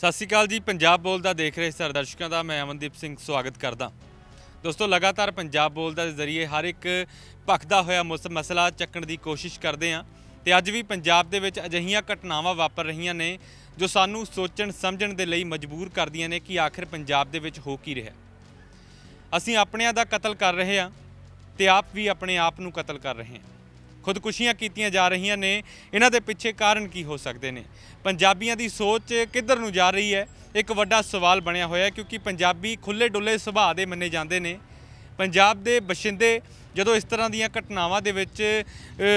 ਸਤਿ ਸ਼੍ਰੀ ਅਕਾਲ ਜੀ ਪੰਜਾਬ ਬੋਲਦਾ ਦੇਖ ਰਹੇ ਸਾਰੇ ਦਰਸ਼ਕਾਂ ਦਾ ਮੈਂ ਅਮਨਦੀਪ ਸਿੰਘ ਸਵਾਗਤ ਕਰਦਾ ਦੋਸਤੋ ਲਗਾਤਾਰ ਪੰਜਾਬ ਬੋਲਦਾ ਦੇ ਜ਼ਰੀਏ ਹਰ ਇੱਕ ਪੱਖਦਾ ਹੋਇਆ ਮਸਲਾ ਚੱਕਣ ਦੀ ਕੋਸ਼ਿਸ਼ ਕਰਦੇ ਆਂ ਤੇ ਅੱਜ ਵੀ ਪੰਜਾਬ ਦੇ ਵਿੱਚ ਅਜਹੀਆਂ ਘਟਨਾਵਾਂ ਵਾਪਰ ਰਹੀਆਂ ਨੇ ਜੋ ਸਾਨੂੰ ਸੋਚਣ ਸਮਝਣ ਦੇ ਲਈ ਮਜਬੂਰ ਕਰਦੀਆਂ ਨੇ ਕਿ ਆਖਿਰ ਪੰਜਾਬ ਦੇ ਵਿੱਚ ਹੋ ਕੀ ਰਿਹਾ ਅਸੀਂ ਆਪਣਿਆਂ ਦਾ ਕਤਲ ਕਰ ਰਹੇ ਆਂ ਤੇ ਆਪ ਵੀ ਆਪਣੇ ਆਪ ਨੂੰ ਕਤਲ ਕਰ ਰਹੇ ਆਂ ਖੁਦਕੁਸ਼ੀਆਂ ਕੀਤੀਆਂ ਜਾ ਰਹੀਆਂ ਨੇ ਇਹਨਾਂ ਦੇ ਪਿੱਛੇ ਕਾਰਨ ਕੀ ਹੋ ਸਕਦੇ ਨੇ ਪੰਜਾਬੀਆਂ ਦੀ ਸੋਚ ਕਿੱਧਰ ਨੂੰ ਜਾ ਰਹੀ ਹੈ ਇੱਕ ਵੱਡਾ ਸਵਾਲ ਬਣਿਆ ਹੋਇਆ ਹੈ ਕਿਉਂਕਿ ਪੰਜਾਬੀ ਖੁੱਲੇ ਡੁੱਲੇ ਸੁਭਾਅ ਦੇ ਮੰਨੇ ਜਾਂਦੇ ਨੇ ਪੰਜਾਬ ਦੇ ਬਸ਼ਿੰਦੇ ਜਦੋਂ ਇਸ ਤਰ੍ਹਾਂ ਦੀਆਂ ਘਟਨਾਵਾਂ ਦੇ ਵਿੱਚ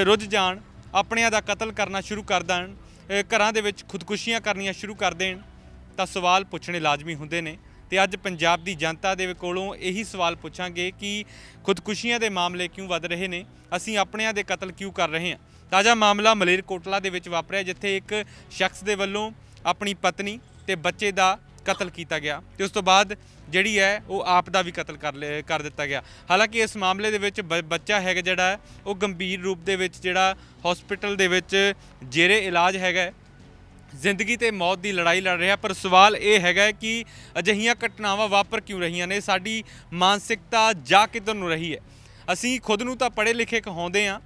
ਰੁੱਝ ਜਾਣ ਆਪਣਿਆਂ ਦਾ ਕਤਲ ਕਰਨਾ ਸ਼ੁਰੂ ਕਰ ਦੇਣ ਘਰਾਂ ਦੇ ਵਿੱਚ ਖੁਦਕੁਸ਼ੀਆਂ ਕਰਨੀਆਂ ਸ਼ੁਰੂ ਕਰ ਦੇਣ ਤਾਂ ਸਵਾਲ ਪੁੱਛਣੇ ਲਾਜ਼ਮੀ ਹੁੰਦੇ ਨੇ ਤੇ ਅੱਜ ਪੰਜਾਬ ਦੀ ਜਨਤਾ ਦੇ ਕੋਲੋਂ ਇਹੀ ਸਵਾਲ ਪੁੱਛਾਂਗੇ ਕਿ ਖੁਦਕੁਸ਼ੀਆਂ ਦੇ ਮਾਮਲੇ ਕਿਉਂ ਵੱਧ ਰਹੇ ਨੇ ਅਸੀਂ ਆਪਣਿਆਂ ਦੇ ਕਤਲ ਕਿਉਂ ਕਰ ਰਹੇ ਹਾਂ ਤਾਜ਼ਾ ਮਾਮਲਾ ਮਲੇਰ ਕੋਟਲਾ ਦੇ ਵਿੱਚ ਵਾਪਰਿਆ ਜਿੱਥੇ ਇੱਕ ਸ਼ਖਸ ਦੇ ਵੱਲੋਂ ਆਪਣੀ ਪਤਨੀ ਤੇ ਬੱਚੇ ਦਾ ਕਤਲ ਕੀਤਾ ਗਿਆ ਤੇ ਉਸ ਤੋਂ ਬਾਅਦ ਜਿਹੜੀ ਹੈ ਉਹ ਆਪ ਦਾ ਵੀ ਕਤਲ ਕਰ ਕਰ ਦਿੱਤਾ ਗਿਆ ਹਾਲਾਂਕਿ ਇਸ ਮਾਮਲੇ ਦੇ ਵਿੱਚ ਬੱਚਾ ਹੈਗਾ ਜਿਹੜਾ ਉਹ ਗੰਭੀਰ ਰੂਪ ਦੇ ਵਿੱਚ ਜਿਹੜਾ ਹਸਪੀਟਲ ਦੇ ਵਿੱਚ ਜੇਰੇ ਇਲਾਜ ਹੈਗਾ ਜ਼ਿੰਦਗੀ ਤੇ ਮੌਤ ਦੀ ਲੜਾਈ ਲੜ ਰਿਹਾ ਪਰ ਸਵਾਲ ਇਹ ਹੈਗਾ ਕਿ ਅਜਿਹੀਆਂ ਘਟਨਾਵਾਂ ਵਾਪਰ ਕਿਉਂ ਰਹੀਆਂ ਨੇ ਸਾਡੀ ਮਾਨਸਿਕਤਾ ਜਾ ਕਿਧਰ ਨੂੰ ਰਹੀ ਹੈ ਅਸੀਂ ਖੁਦ ਨੂੰ ਤਾਂ ਪੜੇ ਲਿਖੇ ਕਹਾਉਂਦੇ ਆ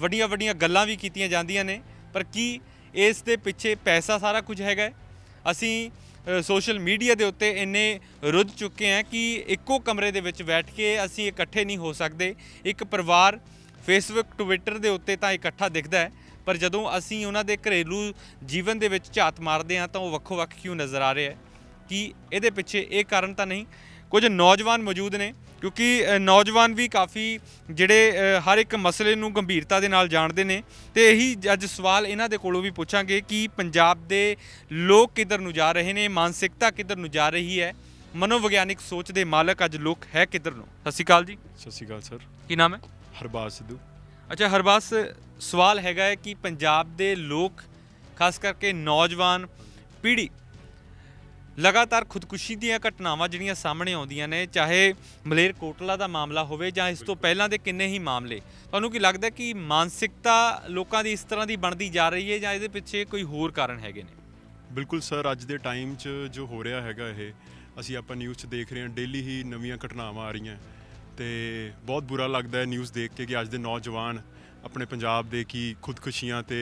ਵੱਡੀਆਂ ਵੱਡੀਆਂ ਗੱਲਾਂ ਵੀ ਕੀਤੀਆਂ ਜਾਂਦੀਆਂ ਨੇ ਪਰ ਕੀ ਇਸ ਦੇ ਪਿੱਛੇ ਪੈਸਾ ਸਾਰਾ ਕੁਝ ਹੈਗਾ ਅਸੀਂ ਸੋਸ਼ਲ ਮੀਡੀਆ ਦੇ ਉੱਤੇ ਇੰਨੇ ਰੁੱਝ ਚੁੱਕੇ ਆ ਕਿ ਇੱਕੋ ਕਮਰੇ ਦੇ ਵਿੱਚ ਬੈਠ ਕੇ ਅਸੀਂ ਇਕੱਠੇ ਨਹੀਂ ਹੋ ਸਕਦੇ ਇੱਕ ਪਰਿਵਾਰ ਫੇਸਬੁੱਕ ਟਵਿੱਟਰ ਦੇ ਉੱਤੇ ਤਾਂ ਇਕੱਠਾ ਦਿਖਦਾ ਹੈ ਪਰ ਜਦੋਂ ਅਸੀਂ ਉਹਨਾਂ ਦੇ ਘਰੇਲੂ ਜੀਵਨ ਦੇ ਵਿੱਚ ਝਾਤ ਮਾਰਦੇ ਹਾਂ ਤਾਂ ਉਹ ਵੱਖੋ ਵੱਖ ਕਿਉਂ ਨਜ਼ਰ ਆ ਰਿਹਾ ਹੈ ਕਿ ਇਹਦੇ ਪਿੱਛੇ ਇਹ ਕਾਰਨ ਤਾਂ ਨਹੀਂ ਕੁਝ ਨੌਜਵਾਨ ਮੌਜੂਦ ਨੇ ਕਿਉਂਕਿ ਨੌਜਵਾਨ ਵੀ ਕਾਫੀ ਜਿਹੜੇ ਹਰ ਇੱਕ ਮਸਲੇ ਨੂੰ ਗੰਭੀਰਤਾ ਦੇ ਨਾਲ ਜਾਣਦੇ ਨੇ ਤੇ ਇਹੀ ਅੱਜ ਸਵਾਲ ਇਹਨਾਂ ਦੇ ਕੋਲੋਂ ਵੀ ਪੁੱਛਾਂਗੇ ਕਿ ਪੰਜਾਬ ਦੇ ਲੋਕ ਕਿੱਧਰ ਨੂੰ ਜਾ ਰਹੇ ਨੇ ਮਾਨਸਿਕਤਾ ਕਿੱਧਰ ਨੂੰ ਜਾ ਰਹੀ ਹੈ ਮਨੋਵਿਗਿਆਨਿਕ ਸੋਚ ਦੇ ਮਾਲਕ ਅੱਜ ਲੋਕ ਹੈ ਕਿੱਧਰ ਨੂੰ ਸਤਿ ਸ਼੍ਰੀ ਅਕਾਲ ਜੀ ਸਤਿ ਸ਼੍ਰੀ ਅਕਾਲ ਸਰ ਕੀ ਨਾਮ ਹੈ ਹਰਬਾਜ ਸਿੱਧੂ ਅੱਛਾ ਹਰਬਾਸ ਸਵਾਲ ਹੈਗਾ ਹੈ ਕਿ ਪੰਜਾਬ ਦੇ ਲੋਕ ਖਾਸ ਕਰਕੇ ਨੌਜਵਾਨ ਪੀੜ੍ਹੀ ਲਗਾਤਾਰ ਖੁਦਕੁਸ਼ੀ ਦੀਆਂ ਘਟਨਾਵਾਂ ਜਿਹੜੀਆਂ ਸਾਹਮਣੇ ਆਉਂਦੀਆਂ ਨੇ ਚਾਹੇ ਮਲੇਰ ਕੋਟਲਾ ਦਾ ਮਾਮਲਾ ਹੋਵੇ ਜਾਂ ਇਸ ਤੋਂ ਪਹਿਲਾਂ ਦੇ ਕਿੰਨੇ ਹੀ ਮਾਮਲੇ ਤੁਹਾਨੂੰ ਕੀ ਲੱਗਦਾ ਕਿ ਮਾਨਸਿਕਤਾ ਲੋਕਾਂ ਦੀ ਇਸ ਤਰ੍ਹਾਂ ਦੀ ਬਣਦੀ ਜਾ ਰਹੀ ਹੈ ਜਾਂ ਇਹਦੇ ਪਿੱਛੇ ਕੋਈ ਹੋਰ ਕਾਰਨ ਹੈਗੇ ਨੇ ਬਿਲਕੁਲ ਸਰ ਅੱਜ ਦੇ ਟਾਈਮ 'ਚ ਜੋ ਹੋ ਰਿਹਾ ਹੈਗਾ ਇਹ ਅਸੀਂ ਆਪਾਂ ਨਿਊਜ਼ 'ਚ ਦੇਖ ਰਹੇ ਹਾਂ ਡੇਲੀ ਹੀ ਨਵੀਆਂ ਘਟਨਾਵਾਂ ਆ ਰਹੀਆਂ ਤੇ ਬਹੁਤ ਬੁਰਾ ਲੱਗਦਾ ਹੈ ਨਿਊਜ਼ ਦੇਖ ਕੇ ਕਿ ਅੱਜ ਦੇ ਨੌਜਵਾਨ ਆਪਣੇ ਪੰਜਾਬ ਦੇ ਕੀ ਖੁਦਕੁਸ਼ੀਆਂ ਤੇ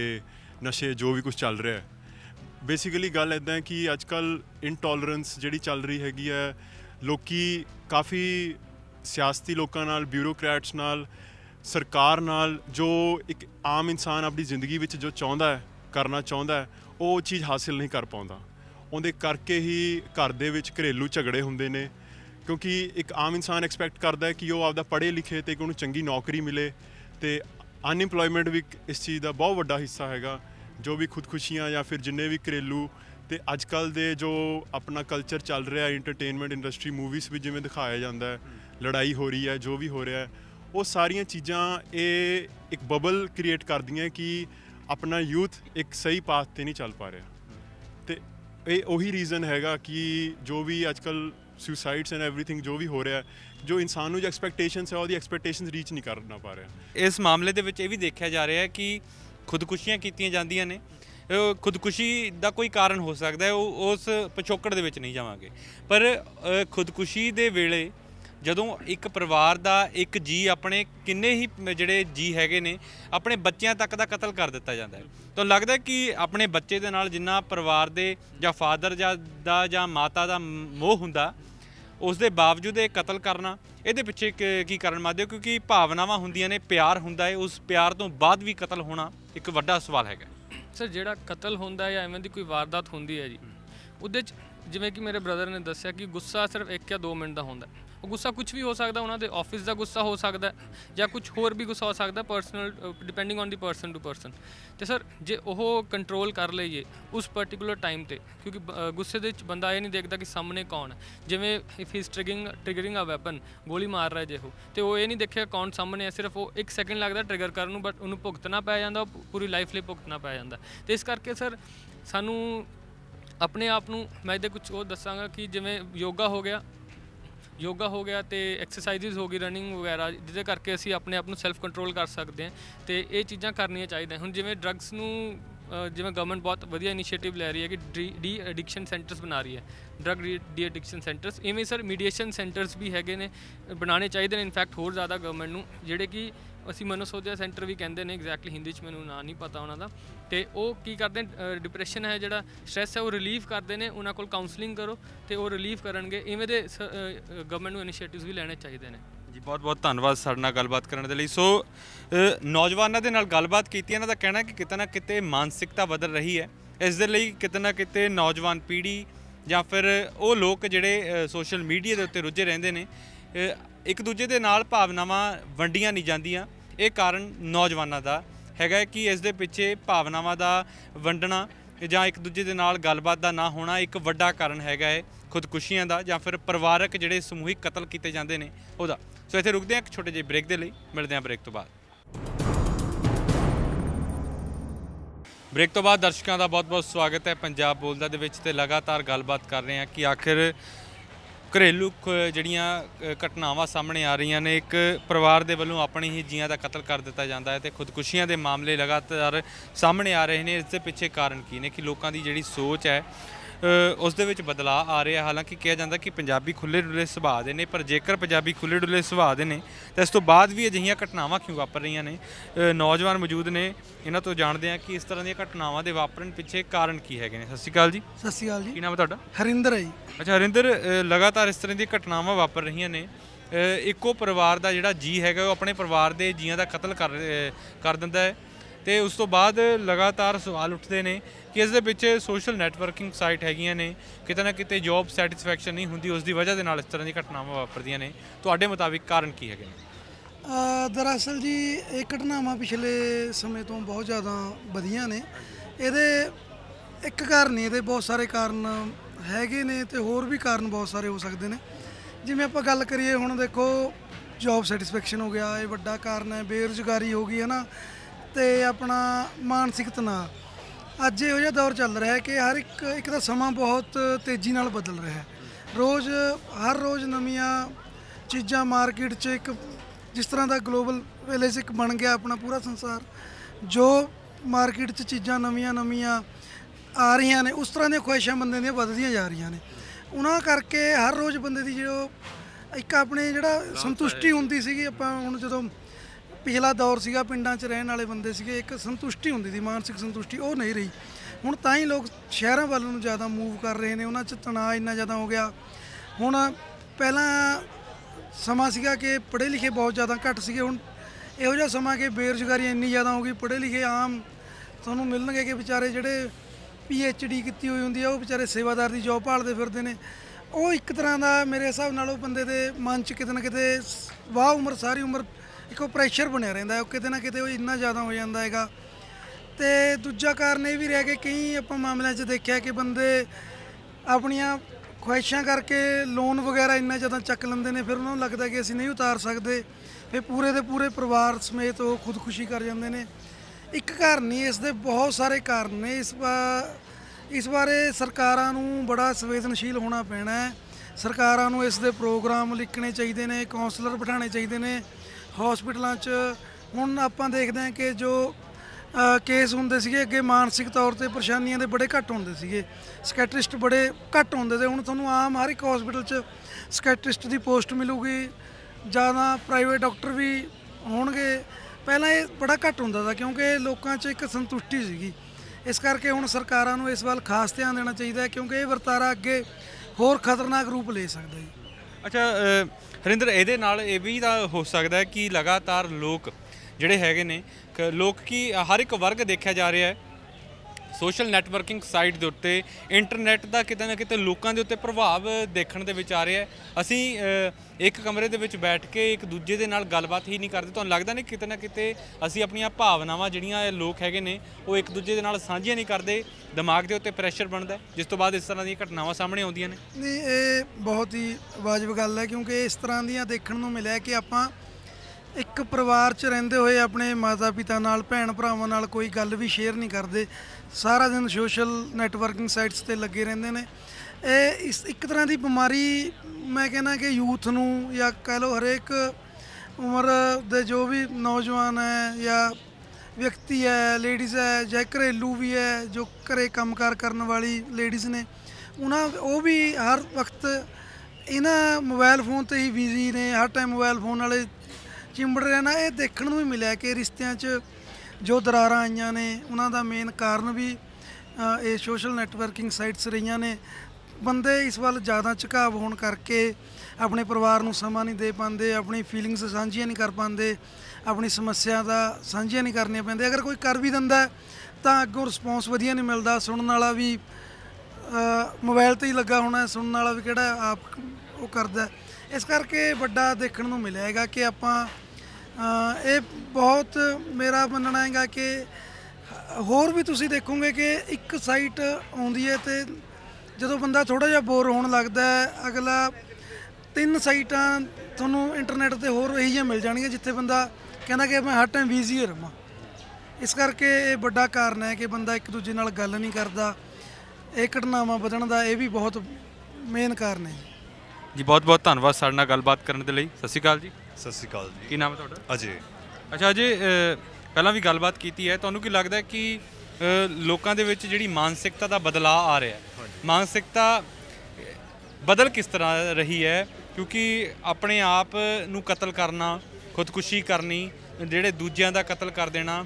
ਨਸ਼ੇ ਜੋ ਵੀ ਕੁਝ ਚੱਲ ਰਿਹਾ ਹੈ ਬੇਸਿਕਲੀ ਗੱਲ ਇਦਾਂ ਹੈ ਕਿ ਅੱਜ ਕੱਲ ਇਨਟੋਲਰੈਂਸ ਜਿਹੜੀ ਚੱਲ ਰਹੀ ਹੈਗੀ ਹੈ ਲੋਕੀ ਕਾਫੀ ਸਿਆਸਤੀ ਲੋਕਾਂ ਨਾਲ ਬਿਊਰੋਕਰੈਟਸ ਨਾਲ ਸਰਕਾਰ ਨਾਲ ਜੋ ਇੱਕ ਆਮ ਇਨਸਾਨ ਆਪਣੀ ਜ਼ਿੰਦਗੀ ਵਿੱਚ ਜੋ ਚਾਹੁੰਦਾ ਹੈ ਕਰਨਾ ਚਾਹੁੰਦਾ ਹੈ ਉਹ ਚੀਜ਼ ਹਾਸਿਲ ਨਹੀਂ ਕਰ ਪਾਉਂਦਾ ਉਹਦੇ ਕਰਕੇ ਹੀ ਘਰ ਦੇ ਵਿੱਚ ਘਰੇਲੂ ਝਗੜੇ ਹੁੰਦੇ ਨੇ ਕਿਉਂਕਿ ਇੱਕ ਆਮ ਇਨਸਾਨ ਐਕਸਪੈਕਟ ਕਰਦਾ ਹੈ ਕਿ ਉਹ ਆਪਦਾ ਪੜ੍ਹੇ ਲਿਖੇ ਤੇ ਕਿ ਉਹਨੂੰ ਚੰਗੀ ਨੌਕਰੀ ਮਿਲੇ ਤੇ ਅਨਇੰਪਲੋਇਮੈਂਟ ਵੀ ਇਸ ਚੀਜ਼ ਦਾ ਬਹੁਤ ਵੱਡਾ ਹਿੱਸਾ ਹੈਗਾ ਜੋ ਵੀ ਖੁਦਕੁਸ਼ੀਆਂ ਜਾਂ ਫਿਰ ਜਿੰਨੇ ਵੀ ਘਰੇਲੂ ਤੇ ਅੱਜ ਕੱਲ ਦੇ ਜੋ ਆਪਣਾ ਕਲਚਰ ਚੱਲ ਰਿਹਾ ਹੈ ਐਂਟਰਟੇਨਮੈਂਟ ਇੰਡਸਟਰੀ ਮੂਵੀਜ਼ ਵੀ ਜਿਵੇਂ ਦਿਖਾਇਆ ਜਾਂਦਾ ਹੈ ਲੜਾਈ ਹੋ ਰਹੀ ਹੈ ਜੋ ਵੀ ਹੋ ਰਿਹਾ ਹੈ ਉਹ ਸਾਰੀਆਂ ਚੀਜ਼ਾਂ ਇਹ ਇੱਕ ਬਬਲ ਕ੍ਰੀਏਟ ਕਰਦੀਆਂ ਕਿ ਆਪਣਾ ਯੂਥ ਇੱਕ ਸਹੀ ਪਾਥ ਤੇ ਨਹੀਂ ਚੱਲ ਪਾ ਰਿਹਾ ਤੇ ਇਹ ਉਹੀ ਰੀਜ਼ਨ ਹੈਗਾ ਕਿ ਜੋ ਵੀ ਅੱਜ ਕੱਲ ਸੁਸਾਈਡਸ ਐਂਡ ਐਵਰੀਥਿੰਗ ਜੋ ਵੀ ਹੋ ਰਿਹਾ ਜੋ ਇਨਸਾਨ ਨੂੰ ਜੋ ਐਕਸਪੈਕਟੇਸ਼ਨਸ ਹੈ ਉਹਦੀ ਐਕਸਪੈਕਟੇਸ਼ਨਸ ਰੀਚ ਨਹੀਂ ਕਰਨਾ ਪਾ ਰਿਹਾ ਇਸ ਮਾਮਲੇ ਦੇ ਵਿੱਚ ਇਹ ਵੀ ਦੇਖਿਆ ਜਾ ਰਿਹਾ ਹੈ ਕਿ ਖੁਦਕੁਸ਼ੀਆਂ ਕੀਤੀਆਂ ਜਾਂਦੀਆਂ ਨੇ ਖੁਦਕੁਸ਼ੀ ਦਾ ਕੋਈ ਕਾਰਨ ਹੋ ਸਕਦਾ ਹੈ ਉਹ ਉਸ ਪਛੋਕੜ ਦੇ ਵਿੱਚ ਨਹੀਂ ਜਾਵਾਂਗੇ ਪਰ ਖੁਦਕੁਸ਼ੀ ਦੇ ਵੇਲੇ ਜਦੋਂ ਇੱਕ ਪਰਿਵਾਰ ਦਾ ਇੱਕ ਜੀ ਆਪਣੇ ਕਿੰਨੇ ਹੀ ਜਿਹੜੇ ਜੀ ਹੈਗੇ ਨੇ ਆਪਣੇ ਬੱਚਿਆਂ ਤੱਕ ਦਾ ਕਤਲ ਕਰ ਦਿੱਤਾ ਜਾਂਦਾ ਹੈ ਤਾਂ ਲੱਗਦਾ ਕਿ ਆਪਣੇ ਬੱਚੇ ਦੇ ਨਾਲ ਜਿੰਨਾ ਪਰਿਵਾਰ ਦੇ ਜਾਂ ਫਾਦਰ ਜਾਂ ਦਾ ਜਾਂ ਮਾਤਾ ਦਾ ਮੋਹ ਹੁੰਦਾ ਉਸ ਦੇ ਬਾਵਜੂਦ ਇਹ ਕਤਲ ਕਰਨਾ ਇਹਦੇ ਪਿੱਛੇ ਕੀ ਕਾਰਨ ਮਾਦੇ ਕਿਉਂਕਿ ਭਾਵਨਾਵਾਂ ਹੁੰਦੀਆਂ ਨੇ ਪਿਆਰ ਹੁੰਦਾ ਹੈ ਉਸ ਪਿਆਰ ਤੋਂ ਬਾਅਦ ਵੀ ਕਤਲ ਹੋਣਾ ਇੱਕ ਵੱਡਾ ਸਵਾਲ ਹੈਗਾ ਸਰ ਜਿਹੜਾ ਕਤਲ ਹੁੰਦਾ ਹੈ ਜਾਂ ਐਵੇਂ ਦੀ ਕੋਈ ਵਾਰਦਾਤ ਹੁੰਦੀ ਹੈ ਜੀ ਉਹਦੇ ਚ ਜਿਵੇਂ ਕਿ ਮੇਰੇ ਬ੍ਰਦਰ ਨੇ ਦੱਸਿਆ ਕਿ ਗੁੱਸਾ ਸਿਰਫ 1 ਜਾਂ 2 ਮਿੰਟ ਦਾ ਹੁੰਦਾ ਉਹ ਗੁੱਸਾ ਕੁਝ ਵੀ ਹੋ ਸਕਦਾ ਉਹਨਾਂ ਦੇ ਆਫਿਸ ਦਾ ਗੁੱਸਾ ਹੋ ਸਕਦਾ ਜਾਂ ਕੁਝ ਹੋਰ ਵੀ ਗੁੱਸਾ ਹੋ ਸਕਦਾ personal depending on the person to person ਤੇ ਸਰ ਜੇ ਉਹ ਕੰਟਰੋਲ ਕਰ ਲਈਏ ਉਸ ਪਾਰਟਿਕੂਲਰ ਟਾਈਮ ਤੇ ਕਿਉਂਕਿ ਗੁੱਸੇ ਦੇ ਵਿੱਚ ਬੰਦਾ ਇਹ ਨਹੀਂ ਦੇਖਦਾ ਕਿ ਸਾਹਮਣੇ ਕੌਣ ਹੈ ਜਿਵੇਂ ਇਫ ਹੀ ਸਟ੍ਰਿਗਿੰਗ ਟ੍ਰਿਗਰਿੰਗ ਅ ਵੈਪਨ ਗੋਲੀ ਮਾਰ ਰਿਹਾ ਜੇ ਉਹ ਤੇ ਉਹ ਇਹ ਨਹੀਂ ਦੇਖਿਆ ਕੌਣ ਸਾਹਮਣੇ ਹੈ ਸਿਰਫ ਉਹ 1 ਸੈਕਿੰਡ ਲੱਗਦਾ ਟ੍ਰਿਗਰ ਕਰਨ ਨੂੰ ਬਟ ਉਹਨੂੰ ਭੁਗਤਣਾ ਪੈ ਜਾਂਦਾ ਪੂਰੀ ਲਾਈਫ ਲਈ ਭੁਗਤਣਾ ਪੈ ਜਾਂਦਾ ਤੇ ਇਸ ਕਰਕੇ ਸਰ ਸਾਨੂੰ ਆਪਣੇ ਆਪ ਨੂੰ ਮੈਂ ਇਹਦੇ ਕੁਝ ਉਹ ਦੱਸਾਂਗਾ ਕਿ ਜਿਵੇਂ ਯੋਗਾ ਹੋ ਗਿਆ ਯੋਗਾ ਹੋ ਗਿਆ ਤੇ ਐਕਸਰਸਾਈਜ਼ਸ ਹੋ ਗਈ ਰਨਿੰਗ ਵਗੈਰਾ ਜਿਹਦੇ ਕਰਕੇ ਅਸੀਂ ਆਪਣੇ ਆਪ ਨੂੰ ਸੈਲਫ ਕੰਟਰੋਲ ਕਰ ਸਕਦੇ ਹਾਂ ਤੇ ਇਹ ਚੀਜ਼ਾਂ ਕਰਨੀਆਂ ਚਾਹੀਦੀਆਂ ਹੁਣ ਜਿਵੇਂ ਡਰੱਗਸ ਨੂੰ ਜਿਵੇਂ ਗਵਰਨਮੈਂਟ ਬਹੁਤ ਵਧੀਆ ਇਨੀਸ਼ੀਏਟਿਵ ਲੈ ਰਹੀ ਹੈ ਕਿ ਡੀ ਐਡਿਕਸ਼ਨ ਸੈਂਟਰਸ ਬਣਾ ਰਹੀ ਹੈ ਡਰੱਗ ਡੀ ਐਡਿਕਸ਼ਨ ਸੈਂਟਰਸ ਇਵੇਂ ਸਰ ਮੀਡੀਏਸ਼ਨ ਸੈਂਟਰਸ ਵੀ ਹੈਗੇ ਨੇ ਬਣਾਉਣੇ ਚਾਹੀਦੇ ਨੇ ਇਨਫੈਕਟ ਹੋਰ ਜ਼ਿਆਦਾ ਗਵਰਨਮੈਂਟ ਨੂੰ ਜਿਹੜੇ ਕਿ ਅਸੀਂ ਮਨੋਸੋਧਿਆ ਸੈਂਟਰ ਵੀ ਕਹਿੰਦੇ ਨੇ ਐਗਜ਼ੈਕਟਲੀ ਹਿੰਦੀ 'ਚ ਮੈਨੂੰ ਨਾਂ ਨਹੀਂ ਪਤਾ ਉਹਨਾਂ ਦਾ ਤੇ ਉਹ ਕੀ ਕਰਦੇ ਡਿਪਰੈਸ਼ਨ ਹੈ ਜਿਹੜਾ ਸਟ्रेस ਹੈ ਉਹ ਰਿਲੀਫ ਕਰਦੇ ਨੇ ਉਹਨਾਂ ਕੋਲ ਕਾਉਂਸਲਿੰਗ ਕਰੋ ਤੇ ਉਹ ਰਿਲੀਫ ਕਰਨਗੇ ਇਵੇਂ ਦੇ ਗਵਰਨਮੈਂਟ ਨੂੰ ਇਨੀਸ਼ੀਏਟਿਵਸ ਵੀ ਲੈਣੇ ਚਾਹੀਦੇ ਨੇ ਜੀ ਬਹੁਤ ਬਹੁਤ ਧੰਨਵਾਦ ਸਾਡੇ ਨਾਲ ਗੱਲਬਾਤ ਕਰਨ ਦੇ ਲਈ ਸੋ ਨੌਜਵਾਨਾਂ ਦੇ ਨਾਲ ਗੱਲਬਾਤ ਕੀਤੀ ਇਹਨਾਂ ਦਾ ਕਹਿਣਾ ਕਿ ਕਿਤਨਾ ਕਿਤੇ ਮਾਨਸਿਕਤਾ ਬਦਲ ਰਹੀ ਹੈ ਇਸ ਦੇ ਲਈ ਕਿਤਨਾ ਕਿਤੇ ਨੌਜਵਾਨ ਪੀੜ੍ਹੀ ਜਾਂ ਫਿਰ ਉਹ ਲੋਕ ਜਿਹੜੇ ਸੋਸ਼ਲ ਮੀਡੀਆ ਦੇ ਉੱਤੇ ਰੁੱਝੇ ਰਹਿੰਦੇ ਨੇ ਇੱਕ ਦੂਜੇ ਦੇ ਨਾਲ ਭਾਵਨਾਵਾਂ ਵੰਡੀਆਂ ਨਹੀਂ ਜਾਂਦੀਆਂ ਇਹ ਕਾਰਨ ਨੌਜਵਾਨਾਂ ਦਾ ਹੈਗਾ ਕਿ ਇਸ ਦੇ ਪਿੱਛੇ ਭਾਵਨਾਵਾਂ ਦਾ ਵੰਡਣਾ ਜਾਂ ਇੱਕ ਦੂਜੇ ਦੇ ਨਾਲ ਗੱਲਬਾਤ ਦਾ ਨਾ ਹੋਣਾ ਇੱਕ ਵੱਡਾ ਕਾਰਨ ਹੈਗਾ ਹੈ ਖੁਦਕੁਸ਼ੀਆਂ ਦਾ ਜਾਂ ਫਿਰ ਪਰਿਵਾਰਕ ਜਿਹੜੇ ਸਮੂਹਿਕ ਕਤਲ ਕੀਤੇ ਜਾਂਦੇ ਨੇ ਉਹਦਾ ਸੋ ਇੱਥੇ ਰੁਕਦੇ ਹਾਂ ਇੱਕ ਛੋਟੇ ਜਿਹੇ ਬ੍ਰੇਕ ਦੇ ਲਈ ਮਿਲਦੇ ਹਾਂ ਬ੍ਰੇਕ ਤੋਂ ਬਾਅਦ ਬ੍ਰੇਕ ਤੋਂ ਬਾਅਦ ਦਰਸ਼ਕਾਂ ਦਾ ਬਹੁਤ-ਬਹੁਤ ਸਵਾਗਤ ਹੈ ਪੰਜਾਬ ਬੋਲਦਾ ਦੇ ਵਿੱਚ ਤੇ ਲਗਾਤਾਰ ਗੱਲਬਾਤ ਕਰ ਰਹੇ ਹਾਂ ਕਿ ਆਖਿਰ ਘਰੇਲੂ ਜਿਹੜੀਆਂ ਘਟਨਾਵਾਂ ਸਾਹਮਣੇ ਆ ਰਹੀਆਂ ਨੇ ਇੱਕ ਪਰਿਵਾਰ ਦੇ ਵੱਲੋਂ ਆਪਣੀ ਹੀ ਜੀਆਂ ਦਾ ਕਤਲ ਕਰ ਦਿੱਤਾ ਜਾਂਦਾ ਹੈ ਤੇ ਖੁਦਕੁਸ਼ੀਆਂ ਦੇ ਮਾਮਲੇ ਲਗਾਤਾਰ ਸਾਹਮਣੇ ਆ ਰਹੇ ਨੇ ਇਸ ਦੇ ਪਿੱਛੇ ਕਾਰਨ ਕੀ ਨੇ ਕਿ ਲੋਕਾਂ ਦੀ ਜਿਹੜੀ ਸੋਚ ਹੈ ਉਸ ਦੇ ਵਿੱਚ ਬਦਲਾਅ ਆ ਰਿਹਾ ਹਾਲਾਂਕਿ ਕਿਹਾ ਜਾਂਦਾ ਕਿ ਪੰਜਾਬੀ ਖੁੱਲੇ ਡੁੱਲੇ ਸੁਭਾਅ ਦੇ ਨੇ ਪਰ ਜੇਕਰ ਪੰਜਾਬੀ ਖੁੱਲੇ ਡੁੱਲੇ ਸੁਭਾਅ ਦੇ ਨੇ ਤਾਂ ਇਸ ਤੋਂ ਬਾਅਦ ਵੀ ਅਜਿਹੀਆਂ ਘਟਨਾਵਾਂ ਕਿਉਂ ਵਾਪਰ ਰਹੀਆਂ ਨੇ ਨੌਜਵਾਨ ਮੌਜੂਦ ਨੇ ਇਹਨਾਂ ਤੋਂ ਜਾਣਦੇ ਆ ਕਿ ਇਸ ਤਰ੍ਹਾਂ ਦੀਆਂ ਘਟਨਾਵਾਂ ਦੇ ਵਾਪਰਨ ਪਿੱਛੇ ਕਾਰਨ ਕੀ ਹੈਗੇ ਨੇ ਸਤਿ ਸ਼੍ਰੀ ਅਕਾਲ ਜੀ ਸਤਿ ਸ਼੍ਰੀ ਅਕਾਲ ਜੀ ਕੀ ਨਾਮ ਹੈ ਤੁਹਾਡਾ ਹਰਿੰਦਰ ਹੈ ਜੀ ਅੱਛਾ ਹਰਿੰਦਰ ਲਗਾਤਾਰ ਇਸ ਤਰ੍ਹਾਂ ਦੀਆਂ ਘਟਨਾਵਾਂ ਵਾਪਰ ਰਹੀਆਂ ਨੇ ਇੱਕੋ ਪਰਿਵਾਰ ਦਾ ਜਿਹੜਾ ਜੀ ਹੈਗਾ ਉਹ ਆਪਣੇ ਪਰਿਵਾਰ ਦੇ ਜੀਆਂ ਦਾ ਕਤਲ ਕਰ ਕਰ ਦਿੰਦਾ ਹੈ ਤੇ ਉਸ ਤੋਂ ਬਾਅਦ ਲਗਾਤਾਰ ਸਵਾਲ ਉੱਠਦੇ ਨੇ ਕਿ ਇਸ ਦੇ ਪਿੱਛੇ ਸੋਸ਼ਲ ਨੈਟਵਰਕਿੰਗ ਸਾਈਟ ਹੈਗੀਆਂ ਨੇ ਕਿਤੇ ਨਾ ਕਿਤੇ ਜੌਬ ਸੈਟੀਸਫੈਕਸ਼ਨ ਨਹੀਂ ਹੁੰਦੀ ਉਸ ਦੀ ਵਜ੍ਹਾ ਦੇ ਨਾਲ ਇਸ ਤਰ੍ਹਾਂ ਦੀ ਘਟਨਾਵਾਂ ਵਾਪਰਦੀਆਂ ਨੇ ਤੁਹਾਡੇ ਮੁਤਾਬਿਕ ਕਾਰਨ ਕੀ ਹੈਗੇ ਨੇ ਦਰਅਸਲ ਜੀ ਇਹ ਘਟਨਾਵਾਂ ਪਿਛਲੇ ਸਮੇਂ ਤੋਂ ਬਹੁਤ ਜ਼ਿਆਦਾ ਵਧੀਆਂ ਨੇ ਇਹਦੇ ਇੱਕ ਕਾਰਨ ਨਹੀਂ ਇਹਦੇ ਬਹੁਤ ਸਾਰੇ ਕਾਰਨ ਹੈਗੇ ਨੇ ਤੇ ਹੋਰ ਵੀ ਕਾਰਨ ਬਹੁਤ ਸਾਰੇ ਹੋ ਸਕਦੇ ਨੇ ਜਿਵੇਂ ਆਪਾਂ ਗੱਲ ਕਰੀਏ ਹੁਣ ਦੇਖੋ ਜੌਬ ਸੈਟੀਸਫੈਕਸ਼ਨ ਹੋ ਗਿਆ ਇਹ ਵੱਡਾ ਕਾਰਨ ਹੈ ਬੇਰੁਜ਼ਗਾਰੀ ਹੋ ਗਈ ਹੈ ਨਾ ਤੇ ਆਪਣਾ ਮਾਨਸਿਕ ਤਣਾਅ ਅੱਜ ਇਹੋ ਜਿਹਾ ਦੌਰ ਚੱਲ ਰਿਹਾ ਹੈ ਕਿ ਹਰ ਇੱਕ ਇੱਕ ਦਾ ਸਮਾਂ ਬਹੁਤ ਤੇਜ਼ੀ ਨਾਲ ਬਦਲ ਰਿਹਾ ਹੈ ਰੋਜ਼ ਹਰ ਰੋਜ਼ ਨਵੀਆਂ ਚੀਜ਼ਾਂ ਮਾਰਕੀਟ 'ਚ ਇੱਕ ਜਿਸ ਤਰ੍ਹਾਂ ਦਾ ਗਲੋਬਲ ਵਿਲੇਜ ਇੱਕ ਬਣ ਗਿਆ ਆਪਣਾ ਪੂਰਾ ਸੰਸਾਰ ਜੋ ਮਾਰਕੀਟ 'ਚ ਚੀਜ਼ਾਂ ਨਵੀਆਂ-ਨਵੀਆਂ ਆ ਰਹੀਆਂ ਨੇ ਉਸ ਤਰ੍ਹਾਂ ਦੀਆਂ ਖੁਸ਼ੀਆਂ ਬੰਦੇ ਦੀਆਂ ਵਧਦੀਆਂ ਜਾ ਰਹੀਆਂ ਨੇ ਉਹਨਾਂ ਕਰਕੇ ਹਰ ਰੋਜ਼ ਬੰਦੇ ਦੀ ਜੋ ਇੱਕ ਆਪਣੇ ਜਿਹੜਾ ਸੰਤੁਸ਼ਟੀ ਹੁੰਦੀ ਸੀਗੀ ਆਪਾਂ ਹੁਣ ਜਦੋਂ ਪਿਛਲਾ ਦੌਰ ਸੀਗਾ ਪਿੰਡਾਂ 'ਚ ਰਹਿਣ ਵਾਲੇ ਬੰਦੇ ਸੀਗੇ ਇੱਕ ਸੰਤੁਸ਼ਟੀ ਹੁੰਦੀ ਸੀ ਮਾਨਸਿਕ ਸੰਤੁਸ਼ਟੀ ਉਹ ਨਹੀਂ ਰਹੀ ਹੁਣ ਤਾਂ ਹੀ ਲੋਕ ਸ਼ਹਿਰਾਂ ਵੱਲ ਨੂੰ ਜ਼ਿਆਦਾ ਮੂਵ ਕਰ ਰਹੇ ਨੇ ਉਹਨਾਂ 'ਚ ਤਣਾਅ ਇੰਨਾ ਜ਼ਿਆਦਾ ਹੋ ਗਿਆ ਹੁਣ ਪਹਿਲਾਂ ਸਮਾਂ ਸੀਗਾ ਕਿ ਪੜ੍ਹੇ ਲਿਖੇ ਬਹੁਤ ਜ਼ਿਆਦਾ ਘੱਟ ਸੀਗੇ ਹੁਣ ਇਹੋ ਜਿਹਾ ਸਮਾਂ ਕਿ ਬੇਰੁਜ਼ਗਾਰੀ ਇੰਨੀ ਜ਼ਿਆਦਾ ਹੋ ਗਈ ਪੜ੍ਹੇ ਲਿਖੇ ਆਮ ਤੁਹਾਨੂੰ ਮਿਲਣਗੇ ਕਿ ਵਿਚਾਰੇ ਜਿਹੜੇ ਪੀ ਐਚ ਡੀ ਕੀਤੀ ਹੋਈ ਹੁੰਦੀ ਆ ਉਹ ਵਿਚਾਰੇ ਸੇਵਾਦਾਰ ਦੀ ਜੌਬ ਭਾਲਦੇ ਫਿਰਦੇ ਨੇ ਉਹ ਇੱਕ ਤਰ੍ਹਾਂ ਦਾ ਮੇਰੇ ਹਿਸਾਬ ਨਾਲ ਉਹ ਬੰਦੇ ਦੇ ਮਨ 'ਚ ਕਿਤੇ ਨਾ ਕਿਤੇ ਵਾਹ ਉਮਰ ਸਾਰੀ ਉਮਰ ਇੱਕ ਉਹ ਪ੍ਰੈਸ਼ਰ ਬਣਿਆ ਰਹਿੰਦਾ ਹੈ ਉਹ ਕਿਤੇ ਨਾ ਕਿਤੇ ਉਹ ਇੰਨਾ ਜ਼ਿਆਦਾ ਹੋ ਜਾਂਦਾ ਹੈਗਾ ਤੇ ਦੂਜਾ ਕਾਰਨ ਇਹ ਵੀ ਰਹਿ ਕੇ ਕਈ ਆਪਾਂ ਮਾਮਲਿਆਂ 'ਚ ਦੇਖਿਆ ਕਿ ਬੰਦੇ ਆਪਣੀਆਂ ਖੁਆਇਸ਼ਾਂ ਕਰਕੇ ਲੋਨ ਵਗੈਰਾ ਇੰਨਾ ਜ਼ਿਆਦਾ ਚੱਕ ਲੈਂਦੇ ਨੇ ਫਿਰ ਉਹਨਾਂ ਨੂੰ ਲੱਗਦਾ ਕਿ ਅਸੀਂ ਨਹੀਂ ਉਤਾਰ ਸਕਦੇ ਫਿਰ ਪੂਰੇ ਦੇ ਪੂਰੇ ਪਰਿਵਾਰ ਸਮੇਤ ਉਹ ਖੁਦਕੁਸ਼ੀ ਕਰ ਜਾਂਦੇ ਨੇ ਇੱਕ ਕਾਰਨ ਨਹੀਂ ਇਸ ਦੇ ਬਹੁਤ ਸਾਰੇ ਕਾਰਨ ਨੇ ਇਸ ਇਸ ਬਾਰੇ ਸਰਕਾਰਾਂ ਨੂੰ ਬੜਾ ਸੰਵੇਦਨਸ਼ੀਲ ਹੋਣਾ ਪੈਣਾ ਹੈ ਸਰਕਾਰਾਂ ਨੂੰ ਇਸ ਦੇ ਪ੍ਰੋਗਰਾਮ ਲਿਖਣੇ ਚਾਹੀਦੇ ਨੇ ਕਾਉਂਸਲਰ ਬਿਠਾਣੇ ਚਾਹੀਦੇ ਨੇ ਹਸਪੀਟਲਾਂ 'ਚ ਹੁਣ ਆਪਾਂ ਦੇਖਦੇ ਹਾਂ ਕਿ ਜੋ ਕੇਸ ਹੁੰਦੇ ਸੀਗੇ ਅੱਗੇ ਮਾਨਸਿਕ ਤੌਰ ਤੇ ਪਰੇਸ਼ਾਨੀਆਂ ਦੇ ਬੜੇ ਘੱਟ ਹੁੰਦੇ ਸੀਗੇ ਸਕੈਟਰਿਸਟ ਬੜੇ ਘੱਟ ਹੁੰਦੇ ਤੇ ਹੁਣ ਤੁਹਾਨੂੰ ਆਮ ਹਰ ਇੱਕ ਹਸਪੀਟਲ 'ਚ ਸਕੈਟਰਿਸਟ ਦੀ ਪੋਸਟ ਮਿਲੂਗੀ ਜ਼ਿਆਦਾ ਪ੍ਰਾਈਵੇਟ ਡਾਕਟਰ ਵੀ ਹੋਣਗੇ ਪਹਿਲਾਂ ਇਹ ਬੜਾ ਘੱਟ ਹੁੰਦਾ ਸੀ ਕਿਉਂਕਿ ਲੋਕਾਂ 'ਚ ਇੱਕ ਸੰਤੁਸ਼ਟੀ ਸੀਗੀ ਇਸ ਕਰਕੇ ਹੁਣ ਸਰਕਾਰਾਂ ਨੂੰ ਇਸ ਵੱਲ ਖਾਸ ਧਿਆਨ ਦੇਣਾ ਚਾਹੀਦਾ ਹੈ ਕਿਉਂਕਿ ਇਹ ਵਰਤਾਰਾ ਅੱਗੇ ਹੋਰ ਖਤਰਨਾਕ ਰੂਪ ਲੈ ਸਕਦਾ ਹੈ ਅੱਛਾ ਹਰਿੰਦਰ ਇਹਦੇ ਨਾਲ ਇਹ ਵੀ ਤਾਂ ਹੋ ਸਕਦਾ ਕਿ ਲਗਾਤਾਰ ਲੋਕ ਜਿਹੜੇ ਹੈਗੇ ਨੇ ਲੋਕ ਕੀ ਹਰ ਇੱਕ ਵਰਗ ਦੇਖਿਆ ਜਾ ਰਿਹਾ ਹੈ ਸੋਸ਼ਲ ਨੈਟਵਰਕਿੰਗ ਸਾਈਟ ਦੇ ਉੱਤੇ ਇੰਟਰਨੈਟ ਦਾ ਕਿਤੇ ਨਾ ਕਿਤੇ ਲੋਕਾਂ ਦੇ ਉੱਤੇ ਪ੍ਰਭਾਵ ਦੇਖਣ ਦੇ ਵਿਚ ਆ ਰਿਹਾ ਅਸੀਂ ਇੱਕ ਕਮਰੇ ਦੇ ਵਿੱਚ ਬੈਠ ਕੇ ਇੱਕ ਦੂਜੇ ਦੇ ਨਾਲ ਗੱਲਬਾਤ ਹੀ ਨਹੀਂ ਕਰਦੇ ਤੁਹਾਨੂੰ ਲੱਗਦਾ ਨਹੀਂ ਕਿਤੇ ਨਾ ਕਿਤੇ ਅਸੀਂ ਆਪਣੀਆਂ ਭਾਵਨਾਵਾਂ ਜਿਹੜੀਆਂ ਇਹ ਲੋਕ ਹੈਗੇ ਨੇ ਉਹ ਇੱਕ ਦੂਜੇ ਦੇ ਨਾਲ ਸਾਂਝੀਆਂ ਨਹੀਂ ਕਰਦੇ ਦਿਮਾਗ ਦੇ ਉੱਤੇ ਪ੍ਰੈਸ਼ਰ ਬਣਦਾ ਜਿਸ ਤੋਂ ਬਾਅਦ ਇਸ ਤਰ੍ਹਾਂ ਦੀਆਂ ਘਟਨਾਵਾਂ ਸਾਹਮਣੇ ਆਉਂਦੀਆਂ ਨੇ ਨਹੀਂ ਇਹ ਬਹੁਤ ਹੀ ਵਾਜਬ ਗੱਲ ਹੈ ਕਿਉਂਕਿ ਇਸ ਤਰ੍ਹਾਂ ਦੀਆਂ ਦੇਖਣ ਨੂੰ ਮਿਲਿਆ ਕਿ ਆਪਾਂ ਇੱਕ ਪਰਿਵਾਰ 'ਚ ਰਹਿੰਦੇ ਹੋਏ ਆਪਣੇ ਮਾਤਾ-ਪਿਤਾ ਨਾਲ ਭੈਣ ਭਰਾਵਾਂ ਨਾਲ ਕੋਈ ਗੱਲ ਵੀ ਸ਼ੇਅਰ ਨਹੀਂ ਕਰਦੇ ਸਾਰਾ ਦਿਨ ਸੋਸ਼ਲ ਨੈਟਵਰਕਿੰਗ ਸਾਈਟਸ ਤੇ ਲੱਗੇ ਰਹਿੰਦੇ ਨੇ ਇਹ ਇਸ ਇੱਕ ਤਰ੍ਹਾਂ ਦੀ ਬਿਮਾਰੀ ਮੈਂ ਕਹਿੰਦਾ ਕਿ ਯੂਥ ਨੂੰ ਜਾਂ ਕਹ ਲੋ ਹਰੇਕ ਉਮਰ ਦੇ ਜੋ ਵੀ ਨੌਜਵਾਨ ਹੈ ਜਾਂ ਵਿਅਕਤੀ ਹੈ ਲੇਡੀਜ਼ ਹੈ ਜਾਂ ਘਰੇਲੂ ਵੀ ਹੈ ਜੋ ਘਰੇ ਕੰਮਕਾਰ ਕਰਨ ਵਾਲੀ ਲੇਡੀਜ਼ ਨੇ ਉਹਨਾਂ ਉਹ ਵੀ ਹਰ ਵਕਤ ਇਹਨਾਂ ਮੋਬਾਈਲ ਫੋਨ ਤੇ ਹੀ ਬਿਜ਼ੀ ਨੇ ਹਰ ਟਾਈਮ ਮੋਬਾਈਲ ਫੋਨ ਵਾਲੇ ਚਿੰਬੜ ਰਿਹਾ ਨਾ ਇਹ ਦੇਖਣ ਨੂੰ ਵੀ ਮਿਲਿਆ ਕਿ ਰਿਸ਼ਤਿਆਂ 'ਚ ਜੋ ਦਰਾਰਾਂ ਆਈਆਂ ਨੇ ਉਹਨਾਂ ਦਾ ਮੇਨ ਕਾਰਨ ਵੀ ਇਹ ਸੋਸ਼ਲ ਨੈਟਵਰਕਿੰਗ ਸਾਈਟਸ ਰਹੀਆਂ ਨੇ ਬੰਦੇ ਇਸ ਵੱਲ ਜ਼ਿਆਦਾ ਝੁਕਾਵ ਹੋਣ ਕਰਕੇ ਆਪਣੇ ਪਰਿਵਾਰ ਨੂੰ ਸਮਾਂ ਨਹੀਂ ਦੇ ਪਾਉਂਦੇ ਆਪਣੀ ਫੀਲਿੰਗਸ ਸਾਂਝੀਆਂ ਨਹੀਂ ਕਰ ਪਾਉਂਦੇ ਆਪਣੀ ਸਮੱਸਿਆ ਦਾ ਸਾਂਝੀਆਂ ਨਹੀਂ ਕਰਨੀਆਂ ਪੈਂਦੀਆਂ ਅਗਰ ਕੋਈ ਕਰ ਵੀ ਦਿੰਦਾ ਤਾਂ ਅੱਗੋਂ ਰਿਸਪੌਂਸ ਵਧੀਆ ਨਹੀਂ ਮਿਲਦਾ ਸੁਣਨ ਵਾਲਾ ਵੀ ਮੋਬਾਈਲ ਤੇ ਹੀ ਲੱਗਾ ਹੋਣਾ ਸੁਣਨ ਵਾਲਾ ਵੀ ਕਿਹੜਾ ਆਪ ਉਹ ਕਰਦਾ ਇਸ ਕਰਕੇ ਵੱਡਾ ਦੇਖਣ ਨੂੰ ਮਿਲੇਗਾ ਕਿ ਆਪਾਂ ਇਹ ਬਹੁਤ ਮੇਰਾ ਮੰਨਣਾ ਹੈਗਾ ਕਿ ਹੋਰ ਵੀ ਤੁਸੀਂ ਦੇਖੋਗੇ ਕਿ ਇੱਕ ਸਾਈਟ ਆਉਂਦੀ ਹੈ ਤੇ ਜਦੋਂ ਬੰਦਾ ਥੋੜਾ ਜਿਹਾ ਬੋਰ ਹੋਣ ਲੱਗਦਾ ਹੈ ਅਗਲਾ ਤਿੰਨ ਸਾਈਟਾਂ ਤੁਹਾਨੂੰ ਇੰਟਰਨੈਟ ਤੇ ਹੋਰ ਇਹੀ ਜਿਹਾ ਮਿਲ ਜਾਣਗੀਆਂ ਜਿੱਥੇ ਬੰਦਾ ਕਹਿੰਦਾ ਕਿ ਮੈਂ ਹਰ ਟਾਈਮ ਬਿਜ਼ੀ ਰਹਾਂ ਇਸ ਕਰਕੇ ਇਹ ਵੱਡਾ ਕਾਰਨ ਹੈ ਕਿ ਬੰਦਾ ਇੱਕ ਦੂਜੇ ਨਾਲ ਗੱਲ ਨਹੀਂ ਕਰਦਾ ਇਹ ਘਟਨਾਵਾਂ ਵਧਣ ਦਾ ਇਹ ਵੀ ਬਹੁਤ ਮੇਨ ਕਾਰਨ ਹੈ ਜੀ ਬਹੁਤ ਬਹੁਤ ਧੰਨਵਾਦ ਸਾਡੇ ਨਾਲ ਗੱਲਬਾਤ ਕਰਨ ਦੇ ਲਈ ਸਤਿ ਸ਼੍ਰੀ ਅਕਾਲ ਜੀ ਸਤਿ ਸ਼੍ਰੀ ਅਕਾਲ ਜੀ ਕੀ ਨਾਮ ਹੈ ਤੁਹਾਡਾ ਅਜੇ ਅੱਛਾ ਜੀ ਪਹਿਲਾਂ ਵੀ ਗੱਲਬਾਤ ਕੀਤੀ ਹੈ ਤੁਹਾਨੂੰ ਕੀ ਲੱਗਦਾ ਹੈ ਕਿ ਲੋਕਾਂ ਦੇ ਵਿੱਚ ਜਿਹੜੀ ਮਾਨਸਿਕਤਾ ਦਾ ਬਦਲਾਅ ਆ ਰਿਹਾ ਹੈ ਮਾਨਸਿਕਤਾ ਬਦਲ ਕਿਸ ਤਰ੍ਹਾਂ ਰਹੀ ਹੈ ਕਿਉਂਕਿ ਆਪਣੇ ਆਪ ਨੂੰ ਕਤਲ ਕਰਨਾ ਖੁਦਕੁਸ਼ੀ ਕਰਨੀ ਜਿਹੜੇ ਦੂਜਿਆਂ ਦਾ ਕਤਲ ਕਰ ਦੇਣਾ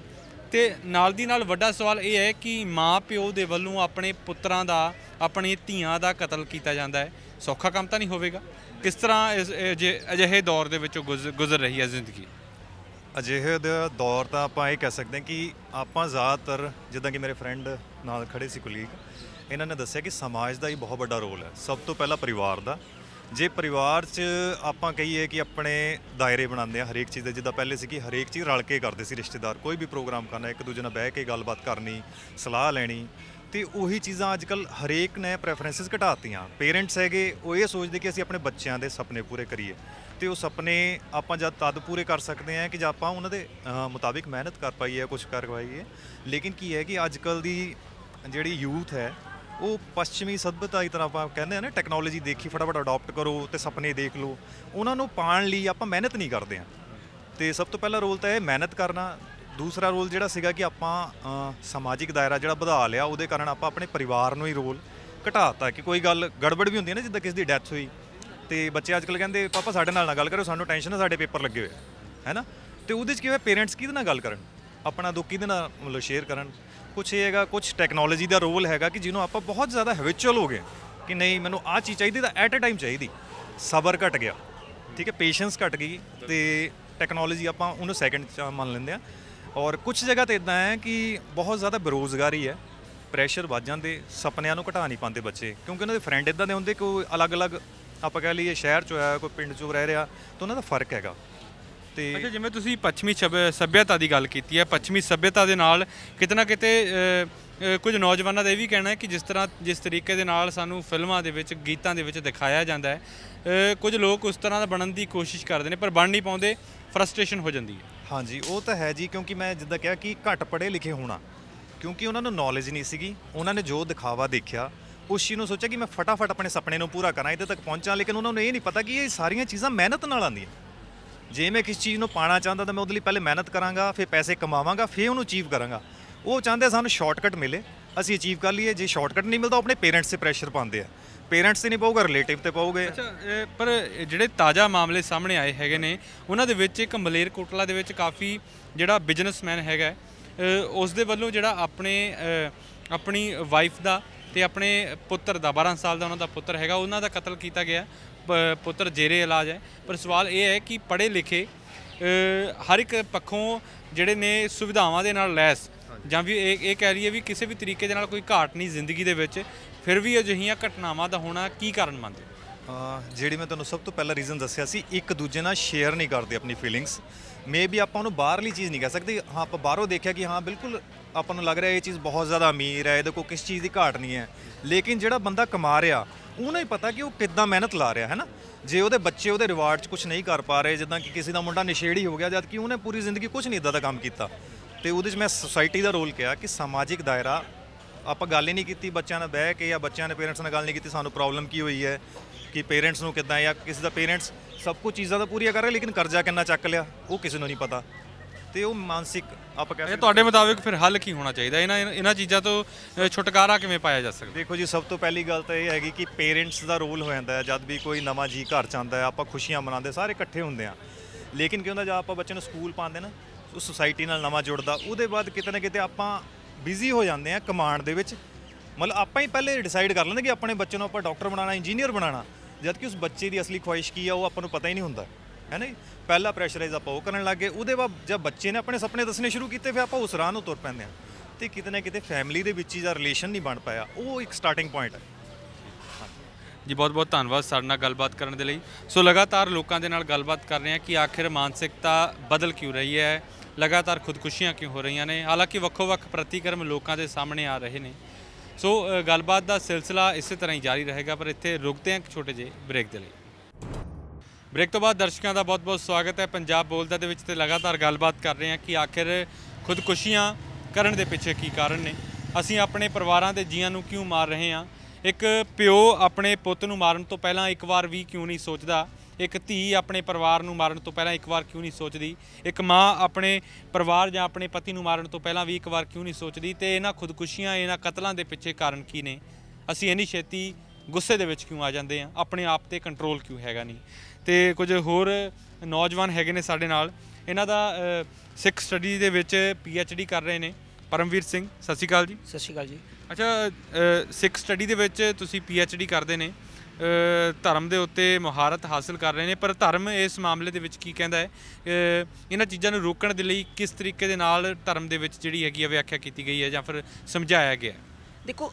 ਤੇ ਨਾਲ ਦੀ ਨਾਲ ਵੱਡਾ ਸਵਾਲ ਇਹ ਹੈ ਕਿ ਮਾਂ ਪਿਓ ਦੇ ਵੱਲੋਂ ਆਪਣੇ ਪੁੱਤਰਾਂ ਦਾ ਆਪਣੀ ਧੀਆਂ ਦਾ ਕਤਲ ਕੀਤਾ ਜਾਂਦਾ ਹੈ ਸੌਖਾ ਕੰਮ ਤਾਂ ਨਹੀਂ ਹੋਵੇਗਾ ਕਿਸ ਤਰ੍ਹਾਂ ਇਸ ਅਜਿਹੇ ਦੌਰ ਦੇ ਵਿੱਚੋਂ ਗੁਜ਼ਰ ਰਹੀ ਹੈ ਜ਼ਿੰਦਗੀ ਅਜਿਹੇ ਦੌਰ ਤਾਂ ਆਪਾਂ ਇਹ ਕਹਿ ਸਕਦੇ ਹਾਂ ਕਿ ਆਪਾਂ ਜ਼ਿਆਦਾਤਰ ਜਿੱਦਾਂ ਕਿ ਮੇਰੇ ਫਰੈਂਡ ਨਾਲ ਖੜੇ ਸੀ ਕੁਲੀਗ ਇਹਨਾਂ ਨੇ ਦੱਸਿਆ ਕਿ ਸਮਾਜ ਦਾ ਹੀ ਬਹੁਤ ਵੱਡਾ ਰੋਲ ਹੈ ਸਭ ਤੋਂ ਪਹਿਲਾਂ ਪਰਿਵਾਰ ਦਾ ਜੇ ਪਰਿਵਾਰ 'ਚ ਆਪਾਂ ਕਹੀਏ ਕਿ ਆਪਣੇ ਦਾਇਰੇ ਬਣਾਉਂਦੇ ਆ ਹਰੇਕ ਚੀਜ਼ ਦੇ ਜਿੱਦਾਂ ਪਹਿਲੇ ਸੀ ਕਿ ਹਰੇਕ ਚੀਜ਼ ਰਲ ਕੇ ਕਰਦੇ ਸੀ ਰਿਸ਼ਤੇਦਾਰ ਕੋਈ ਵੀ ਪ੍ਰੋਗਰਾਮ ਕਰਨਾ ਇੱਕ ਦੂਜੇ ਨਾਲ ਬਹਿ ਕੇ ਗੱਲਬਾਤ ਕਰਨੀ ਸਲਾਹ ਲੈਣੀ ਤੇ ਉਹੀ ਚੀਜ਼ਾਂ ਅੱਜਕੱਲ ਹਰੇਕ ਨੇ ਪ੍ਰੈਫਰੈਂਸਸ ਘਟਾਤੀਆਂ ਪੇਰੈਂਟਸ ਹੈਗੇ ਉਹ ਇਹ ਸੋਚਦੇ ਕਿ ਅਸੀਂ ਆਪਣੇ ਬੱਚਿਆਂ ਦੇ ਸੁਪਨੇ ਪੂਰੇ ਕਰੀਏ ਤੇ ਉਹ ਸੁਪਨੇ ਆਪਾਂ ਜਦ ਤਦ ਪੂਰੇ ਕਰ ਸਕਦੇ ਆ ਕਿ ਜੇ ਆਪਾਂ ਉਹਨਾਂ ਦੇ ਮੁਤਾਬਿਕ ਮਿਹਨਤ ਕਰ ਪਾਈਏ ਕੁਝ ਕਰਵਾਈਏ ਲੇਕਿਨ ਕੀ ਹੈ ਕਿ ਅੱਜਕੱਲ ਦੀ ਜਿਹੜੀ ਯੂਥ ਹੈ ਉਹ ਪੱਛਮੀ ਸਭਿਅਤਾ ਦੀ ਤਰ੍ਹਾਂ ਆਪਾਂ ਕਹਿੰਦੇ ਆ ਨਾ ਟੈਕਨੋਲੋਜੀ ਦੇਖੀ ਫਟਾਫਟ ਅਡਾਪਟ ਕਰੋ ਤੇ ਸੁਪਨੇ ਦੇਖ ਲਓ ਉਹਨਾਂ ਨੂੰ ਪਾਣ ਲਈ ਆਪਾਂ ਮਿਹਨਤ ਨਹੀਂ ਕਰਦੇ ਆ ਤੇ ਸਭ ਤੋਂ ਪਹਿਲਾ ਰੋਲ ਤਾਂ ਇਹ ਮਿਹਨਤ ਕਰਨਾ ਦੂਸਰਾ ਰੋਲ ਜਿਹੜਾ ਸੀਗਾ ਕਿ ਆਪਾਂ ਸਮਾਜਿਕ ਦਾਇਰਾ ਜਿਹੜਾ ਵਧਾ ਲਿਆ ਉਹਦੇ ਕਾਰਨ ਆਪਾਂ ਆਪਣੇ ਪਰਿਵਾਰ ਨੂੰ ਹੀ ਰੋਲ ਘਟਾਤਾ ਕਿ ਕੋਈ ਗੱਲ ਗੜਬੜ ਵੀ ਹੁੰਦੀ ਹੈ ਨਾ ਜਿੱਦਾਂ ਕਿਸੇ ਦੀ ਡੈਥ ਹੋਈ ਤੇ ਬੱਚੇ ਅੱਜਕੱਲ ਕਹਿੰਦੇ ਪਾਪਾ ਸਾਡੇ ਨਾਲ ਨਾ ਗੱਲ ਕਰੋ ਸਾਨੂੰ ਟੈਨਸ਼ਨ ਹੈ ਸਾਡੇ ਪੇਪਰ ਲੱਗੇ ਹੋਏ ਹੈ ਨਾ ਤੇ ਉਹਦੇ 'ਚ ਕੀ ਹੋਇਆ ਪੇਰੈਂਟਸ ਕਿਹਦੇ ਨਾਲ ਗੱਲ ਕਰਨ ਆਪਣਾ ਦੁੱਖ ਕਿਹਦੇ ਨਾਲ ਮਤਲਬ ਸ਼ੇਅਰ ਕਰਨ ਕੁਝ ਇਹ ਹੈਗਾ ਕੁਝ ਟੈਕਨੋਲੋਜੀ ਦਾ ਰੋਲ ਹੈਗਾ ਕਿ ਜਿਹਨੂੰ ਆਪਾਂ ਬਹੁਤ ਜ਼ਿਆਦਾ ਹੈਬਿਚੁਅਲ ਹੋ ਗਏ ਕਿ ਨਹੀਂ ਮੈਨੂੰ ਆ ਚੀਜ਼ ਚਾਹੀਦੀ ਤਾਂ ਐਟ ਅ ਟਾਈਮ ਚਾਹੀਦੀ ਸਬਰ ਘਟ ਗਿਆ ਠੀਕ ਹੈ ਪੇਸ਼ੈਂਸ ਘਟ ਗਈ ਤੇ ਟੈਕਨੋਲੋਜੀ ਆਪਾਂ ਉਹਨੂੰ ਸੈਕਿੰਡ ਚ ਮੰਨ ਲੈਂਦੇ ਆ ਔਰ ਕੁਝ ਜਗ੍ਹਾ ਤੇ ਇਦਾਂ ਹੈ ਕਿ ਬਹੁਤ ਜ਼ਿਆਦਾ ਬੇਰੋਜ਼ਗਾਰੀ ਹੈ ਪ੍ਰੈਸ਼ਰ ਵੱਧ ਜਾਂਦੇ ਸੁਪਨਿਆਂ ਨੂੰ ਘਟਾ ਨਹੀਂ ਪਾਉਂਦੇ ਬੱਚੇ ਕਿਉਂਕਿ ਉਹਨਾਂ ਦੇ ਫਰੈਂਡ ਇਦਾਂ ਦੇ ਹੁੰਦੇ ਕੋਈ ਅਲੱਗ-ਅਲੱਗ ਆਪਾਂ ਕਹਿ ਲਈਏ ਸ਼ਹਿਰ 'ਚ ਹੋਇਆ ਕੋਈ ਪਿੰਡ 'ਚ ਰਹਿ ਰਿਹਾ ਤਾਂ ਉਹਨਾਂ ਦਾ ਫਰਕ ਹੈਗਾ ਤੇ ਅੱਛਾ ਜਿਵੇਂ ਤੁਸੀਂ ਪੱਛਮੀ ਸਭਿਅਤਾ ਦੀ ਗੱਲ ਕੀਤੀ ਹੈ ਪੱਛਮੀ ਸਭਿਅਤਾ ਦੇ ਨਾਲ ਕਿਤਨਾ ਕਿਤੇ ਕੁਝ ਨੌਜਵਾਨਾਂ ਦਾ ਇਹ ਵੀ ਕਹਿਣਾ ਹੈ ਕਿ ਜਿਸ ਤਰ੍ਹਾਂ ਜਿਸ ਤਰੀਕੇ ਦੇ ਨਾਲ ਸਾਨੂੰ ਫਿਲਮਾਂ ਦੇ ਵਿੱਚ ਗੀਤਾਂ ਦੇ ਵਿੱਚ ਦਿਖਾਇਆ ਜਾਂਦਾ ਹੈ ਕੁਝ ਲੋਕ ਉਸ ਤਰ੍ਹਾਂ ਦਾ ਬਣਨ ਦੀ ਕੋਸ਼ਿਸ਼ ਕਰਦੇ ਨੇ ਪਰ ਬਣ ਨਹੀਂ ਪਾਉਂਦੇ ਫਰਸਟ੍ਰੇਸ਼ਨ ਹੋ ਜਾਂਦੀ ਹੈ ਹਾਂਜੀ ਉਹ ਤਾਂ ਹੈ ਜੀ ਕਿਉਂਕਿ ਮੈਂ ਜਿੱਦਾਂ ਕਿਹਾ ਕਿ ਘੱਟ ਪੜੇ ਲਿਖੇ ਹੋਣਾ ਕਿਉਂਕਿ ਉਹਨਾਂ ਨੂੰ ਨੌਲੇਜ ਨਹੀਂ ਸੀਗੀ ਉਹਨਾਂ ਨੇ ਜੋ ਦਿਖਾਵਾ ਦੇਖਿਆ ਉਸ ਚੀਜ਼ ਨੂੰ ਸੋਚਿਆ ਕਿ ਮੈਂ ਫਟਾਫਟ ਆਪਣੇ ਸੁਪਨੇ ਨੂੰ ਪੂਰਾ ਕਰਾਂ ਇਹਦੇ ਤੱਕ ਪਹੁੰਚਾਂ ਲੇਕਿਨ ਉਹਨਾਂ ਨੂੰ ਇਹ ਨਹੀਂ ਪਤਾ ਕਿ ਇਹ ਸਾਰੀਆਂ ਚੀਜ਼ਾਂ ਮਿਹਨਤ ਨਾਲ ਆਉਂਦੀਆਂ ਜੇ ਮੈਂ ਕਿਸ ਚੀਜ਼ ਨੂੰ ਪਾਣਾ ਚਾਹੁੰਦਾ ਤਾਂ ਮੈਂ ਉਹਦੇ ਲਈ ਪਹਿਲੇ ਮਿਹਨਤ ਕਰਾਂਗਾ ਫਿਰ ਪੈਸੇ ਕਮਾਵਾਂਗਾ ਫਿਰ ਉਹਨੂੰ ਅਚੀਵ ਕਰਾਂਗਾ ਉਹ ਚਾਹੁੰਦੇ ਸਾਨੂੰ ਸ਼ਾਰਟਕਟ ਮਿਲੇ ਅਸੀਂ ਅਚੀਵ ਕਰ ਲਈਏ ਜੇ ਸ਼ਾਰਟਕਟ ਨਹੀਂ ਮਿਲਦਾ ਆਪਣੇ ਪੇਰੈਂਟਸ ਤੇ ਪ੍ਰੈਸ਼ਰ ਪਾਉਂਦੇ ਆ ਪੇਰੈਂਟਸ ਤੇ ਨਹੀਂ ਪਊਗਾ ਰਿਲੇਟਿਵ ਤੇ ਪਊਗੇ ਅੱਛਾ ਪਰ ਜਿਹੜੇ ਤਾਜ਼ਾ ਮਾਮਲੇ ਸਾਹਮਣੇ ਆਏ ਹੈਗੇ ਨੇ ਉਹਨਾਂ ਦੇ ਵਿੱਚ ਇੱਕ ਮਲੇਰ ਕੋਟਲਾ ਦੇ ਵਿੱਚ ਕਾਫੀ ਜਿਹੜਾ ਬਿਜ਼ਨਸਮੈਨ ਹੈਗਾ ਉਸ ਦੇ ਵੱਲੋਂ ਜਿਹੜਾ ਆਪਣੇ ਆਪਣੀ ਵਾਈਫ ਦਾ ਤੇ ਆਪਣੇ ਪੁੱਤਰ ਦਾ 12 ਸਾਲ ਦਾ ਉਹਨਾਂ ਦਾ ਪੁੱਤਰ ਹੈਗਾ ਉਹਨਾਂ ਦਾ ਕਤਲ ਕੀਤਾ ਗਿਆ ਪੁੱਤਰ ਜੇਰੇ ਇਲਾਜ ਹੈ ਪਰ ਸਵਾਲ ਇਹ ਹੈ ਕਿ ਪੜੇ ਲਿਖੇ ਹਰ ਇੱਕ ਪੱਖੋਂ ਜਿਹੜੇ ਨੇ ਸੁਵਿਧਾਵਾਂ ਦੇ ਨਾਲ ਲੈਸ ਜਾਂ ਵੀ ਇਹ ਇਹ ਕਹਿ ਰਹੀ ਹੈ ਵੀ ਕਿਸੇ ਵੀ ਤਰੀਕੇ ਦੇ ਨਾਲ ਕੋਈ ਘਾਟ ਨਹੀਂ ਜ਼ਿੰਦਗੀ ਦੇ ਵਿੱਚ ਫਿਰ ਵੀ ਅਜਿਹੀਆਂ ਘਟਨਾਵਾਂ ਦਾ ਹੋਣਾ ਕੀ ਕਾਰਨ ਮੰਨਦੇ ਜਿਹੜੀ ਮੈਂ ਤੁਹਾਨੂੰ ਸਭ ਤੋਂ ਪਹਿਲਾਂ ਰੀਜ਼ਨ ਦੱਸਿਆ ਸੀ ਇੱਕ ਦੂਜੇ ਨਾਲ ਸ਼ੇਅਰ ਨਹੀਂ ਕਰਦੇ ਆਪਣੀ ਫੀਲਿੰਗਸ ਮੇ ਵੀ ਆਪਾਂ ਉਹਨੂੰ ਬਾਹਰਲੀ ਚੀਜ਼ ਨਹੀਂ ਕਹਿ ਸਕਦੇ ਹਾਂ ਆਪਾਂ ਬਾਹਰੋਂ ਦੇਖਿਆ ਕਿ ਹਾਂ ਬਿਲਕੁਲ ਆਪਾਂ ਨੂੰ ਲੱਗ ਰਿਹਾ ਇਹ ਚੀਜ਼ ਬਹੁਤ ਜ਼ਿਆਦਾ ਅਮੀਰ ਹੈ ਇਹਦੇ ਕੋਲ ਕਿਸ ਚੀਜ਼ ਦੀ ਘਾਟ ਨਹੀਂ ਹੈ ਲੇਕਿਨ ਜਿਹੜਾ ਬੰਦਾ ਕਮਾ ਰਿਹਾ ਉਹਨੂੰ ਹੀ ਪਤਾ ਕਿ ਉਹ ਕਿੱਦਾਂ ਮਿਹਨਤ ਲਾ ਰਿਹਾ ਹੈ ਨਾ ਜੇ ਉਹਦੇ ਬੱਚੇ ਉਹਦੇ ਰਿਵਾਰਡ 'ਚ ਕੁਝ ਨਹੀਂ ਕਰ ਪਾ ਰਹੇ ਜਿੱਦਾਂ ਕਿ ਕਿਸੇ ਦਾ ਮੁੰਡਾ ਨਿਸ਼ੇੜੀ ਹੋ ਗਿਆ ਜਦ ਕਿ ਉਹਨੇ ਪੂਰੀ ਜ਼ਿੰਦਗੀ ਕੁਝ ਨਹੀਂ ਇਦਾਂ ਦਾ ਕੰਮ ਕੀਤਾ ਤੇ ਉਹਦੇ 'ਚ ਮੈਂ ਸੋਸਾਇਟੀ ਦਾ ਰੋਲ ਕਿਹਾ ਕਿ ਸਮਾਜਿਕ ਦਾਇਰਾ ਆਪਾਂ ਗੱਲ ਹੀ ਨਹੀਂ ਕੀਤੀ ਬੱਚਿਆਂ ਨਾਲ ਬਹਿ ਕੇ ਜਾਂ ਬੱਚਿਆਂ ਦੇ ਪੇਰੈਂਟਸ ਨਾਲ ਗੱਲ ਨਹੀਂ ਕੀਤੀ ਸਾਨੂੰ ਪ੍ਰੋਬਲਮ ਕੀ ਹੋਈ ਹੈ ਕਿ ਪੇਰੈਂਟਸ ਨੂੰ ਕਿੱਦਾਂ ਜਾਂ ਕਿਸੇ ਦਾ ਪੇਰੈਂਟਸ ਸਭ ਕੁਝ ਚੀਜ਼ਾਂ ਤਾਂ ਪੂਰੀਆਂ ਕਰ ਰਿਹਾ ਲੇਕਿਨ ਕਰਜ਼ਾ ਕਿੰਨਾ ਚੱਕ ਲਿਆ ਉਹ ਕਿਸੇ ਨੂੰ ਨਹੀਂ ਪਤਾ ਤੇ ਉਹ ਮਾਨਸਿਕ ਆਪਾਂ ਕਹਿੰਦੇ ਇਹ ਤੁਹਾਡੇ ਮੁਤਾਬਿਕ ਫਿਰ ਹੱਲ ਕੀ ਹੋਣਾ ਚਾਹੀਦਾ ਇਹਨਾਂ ਇਹਨਾਂ ਚੀਜ਼ਾਂ ਤੋਂ ਛੁਟਕਾਰਾ ਕਿਵੇਂ ਪਾਇਆ ਜਾ ਸਕਦਾ ਦੇਖੋ ਜੀ ਸਭ ਤੋਂ ਪਹਿਲੀ ਗੱਲ ਤਾਂ ਇਹ ਹੈਗੀ ਕਿ ਪੇਰੈਂਟਸ ਦਾ ਰੋਲ ਹੋ ਜਾਂਦਾ ਹੈ ਜਦ ਵੀ ਕੋਈ ਨਵਾਂ ਜੀ ਘਰ ਚਾਹੁੰਦਾ ਹੈ ਆਪਾਂ ਖੁਸ਼ੀਆਂ ਮਨਾਉਂਦੇ ਸਾਰੇ ਇਕੱਠੇ ਹੁੰਦੇ ਆ ਲੇਕਿਨ ਕੀ ਹੁੰਦਾ ਜਦ ਆਪਾਂ ਬੱਚੇ ਨੂੰ ਸਕੂਲ ਪਾਉਂਦੇ ਨਾ ਉਹ ਸੁਸਾਇਟੀ ਨਾਲ ਨਵਾਂ ਜੁੜਦਾ ਉਹਦੇ ਬਾਅਦ ਕਿਤੇ ਨਾ ਕਿਤੇ ਆਪਾਂ ਬਿਜ਼ੀ ਹੋ ਜਾਂਦੇ ਆ ਕਮਾਂਡ ਦੇ ਵਿੱਚ ਮਤਲਬ ਆਪਾਂ ਹੀ ਪਹਿਲੇ ਡਿਸਾਈਡ ਕਰ ਲੈਂਦੇ ਕਿ ਆਪਣੇ ਬੱਚੇ ਨੂੰ ਆਪਾਂ ਡਾਕਟਰ ਬਣਾਣਾ ਇੰਜੀਨੀਅਰ ਬਣਾਣਾ ਜਦ ਕਿ ਉਸ ਬੱਚੇ ਦੀ ਅਸਲੀ ਖੁਆਇਸ਼ ਕੀ ਆ ਉਹ ਆਪਾਂ ਨੂੰ ਪਤਾ ਹੀ ਨਹੀਂ ਹੁੰਦਾ ਹੈ ਨਾ ਪਹਿਲਾ ਪ੍ਰੈਸ਼ਰਾਈਜ਼ ਆਪਾਂ ਉਹ ਕਰਨ ਲੱਗੇ ਉਹਦੇ ਬਾਅਦ ਜਦ ਬੱਚੇ ਨੇ ਆਪਣੇ ਸੁਪਨੇ ਦੱਸਣੇ ਸ਼ੁਰੂ ਕੀਤੇ ਫਿਰ ਆਪਾਂ ਉਸ ਰਾਹ ਨੂੰ ਤੁਰ ਪੈਂਦੇ ਆ ਤੇ ਕਿਤੇ ਨਾ ਕਿਤੇ ਫੈਮਿਲੀ ਦੇ ਵਿੱਚ ਹੀ ਦਾ ਰਿਲੇਸ਼ਨ ਨਹੀਂ ਬਣ ਪਾਇਆ ਉਹ ਇੱਕ ਸਟਾਰਟਿੰਗ ਪੁਆਇੰਟ ਹੈ ਜੀ ਬਹੁਤ ਬਹੁਤ ਧੰਨਵਾਦ ਸਾਡੇ ਨਾਲ ਗੱਲਬਾਤ ਕਰਨ ਦੇ ਲਈ ਸੋ ਲਗਾਤਾਰ ਲੋਕਾਂ ਦੇ ਨਾਲ ਗੱਲਬਾਤ ਕਰ ਰਹੇ ਆ ਕਿ ਆਖਿਰ ਮਾਨਸਿਕਤਾ ਬਦਲ ਕਿਉਂ ਰਹੀ ਹੈ ਲਗਾਤਾਰ ਖੁਦਕੁਸ਼ੀਆਂ ਕਿਉਂ ਹੋ ਰਹੀਆਂ ਨੇ ਹਾਲਾਂਕਿ ਵੱਖੋ-ਵੱਖ ਪ੍ਰਤੀਕਰਮ ਲੋਕਾਂ ਦੇ ਸਾਹਮਣੇ ਆ ਰਹੇ ਨੇ ਸੋ ਗੱਲਬਾਤ ਦਾ ਸਿਲਸਿਲਾ ਇਸੇ ਤਰ੍ਹਾਂ ਹੀ ਜਾਰੀ ਰਹੇਗਾ ਪਰ ਇੱਥੇ ਰੁਕਦੇ ਹਾਂ ਇੱਕ ਛੋਟੇ ਜਿਹੇ ਬ੍ਰੇਕ ਦੇ ਲਈ ਬ੍ਰੇਕ ਤੋਂ ਬਾਅਦ ਦਰਸ਼ਕਾਂ ਦਾ ਬਹੁਤ-ਬਹੁਤ ਸਵਾਗਤ ਹੈ ਪੰਜਾਬ ਬੋਲਦਾ ਦੇ ਵਿੱਚ ਤੇ ਲਗਾਤਾਰ ਗੱਲਬਾਤ ਕਰ ਰਹੇ ਹਾਂ ਕਿ ਆਖਿਰ ਖੁਦਕੁਸ਼ੀਆਂ ਕਰਨ ਦੇ ਪਿੱਛੇ ਕੀ ਕਾਰਨ ਨੇ ਅਸੀਂ ਆਪਣੇ ਪਰਿਵਾਰਾਂ ਦੇ ਜੀਆਂ ਨੂੰ ਕਿਉਂ ਮਾਰ ਰਹੇ ਹਾਂ ਇੱਕ ਪਿਓ ਆਪਣੇ ਪੁੱਤ ਨੂੰ ਮਾਰਨ ਤੋਂ ਪਹਿਲਾਂ ਇੱਕ ਵਾਰ ਵੀ ਕਿਉਂ ਨਹੀਂ ਸੋਚਦਾ ਇੱਕ ਧੀ ਆਪਣੇ ਪਰਿਵਾਰ ਨੂੰ ਮਾਰਨ ਤੋਂ ਪਹਿਲਾਂ ਇੱਕ ਵਾਰ ਕਿਉਂ ਨਹੀਂ ਸੋਚਦੀ ਇੱਕ ਮਾਂ ਆਪਣੇ ਪਰਿਵਾਰ ਜਾਂ ਆਪਣੇ ਪਤੀ ਨੂੰ ਮਾਰਨ ਤੋਂ ਪਹਿਲਾਂ ਵੀ ਇੱਕ ਵਾਰ ਕਿਉਂ ਨਹੀਂ ਸੋਚਦੀ ਤੇ ਇਹਨਾਂ ਖੁਦਕੁਸ਼ੀਆਂ ਇਹਨਾਂ ਕਤਲਾਂ ਦੇ ਪਿੱਛੇ ਕਾਰਨ ਕੀ ਨੇ ਅਸੀਂ ਇੰਨੀ ਛੇਤੀ ਗੁੱਸੇ ਦੇ ਵਿੱਚ ਕਿਉਂ ਆ ਜਾਂਦੇ ਆ ਆਪਣੇ ਆਪ ਤੇ ਕੰਟਰੋਲ ਕਿਉਂ ਹੈਗਾ ਨਹੀਂ ਤੇ ਕੁਝ ਹੋਰ ਨੌਜਵਾਨ ਹੈਗੇ ਨੇ ਸਾਡੇ ਨਾਲ ਇਹਨਾਂ ਦਾ ਸਿੱਖ ਸਟੱਡੀ ਦੇ ਵਿੱਚ ਪੀ ਐਚ ਡੀ ਕਰ ਰਹੇ ਨੇ ਪਰਮਵੀਰ ਸਿੰਘ ਸਤਿ ਸ਼੍ਰੀ ਅਕਾਲ ਜੀ ਸਤਿ ਸ਼੍ਰੀ ਅਕਾਲ ਜੀ ਅੱਛਾ ਸਿੱਖ ਸਟੱਡੀ ਦੇ ਵਿੱਚ ਤੁਸੀਂ ਪੀ ਐਚ ਡੀ ਕਰਦੇ ਨੇ ਧਰਮ ਦੇ ਉੱਤੇ ਮਹਾਰਤ ਹਾਸਲ ਕਰ ਰਹੇ ਨੇ ਪਰ ਧਰਮ ਇਸ ਮਾਮਲੇ ਦੇ ਵਿੱਚ ਕੀ ਕਹਿੰਦਾ ਹੈ ਇਹਨਾਂ ਚੀਜ਼ਾਂ ਨੂੰ ਰੋਕਣ ਦੇ ਲਈ ਕਿਸ ਤਰੀਕੇ ਦੇ ਨਾਲ ਧਰਮ ਦੇ ਵਿੱਚ ਜਿਹੜੀ ਹੈਗੀ ਵਿਆਖਿਆ ਕੀਤੀ ਗਈ ਹੈ ਜਾਂ ਫਿਰ ਸਮਝਾਇਆ ਗਿਆ ਦੇਖੋ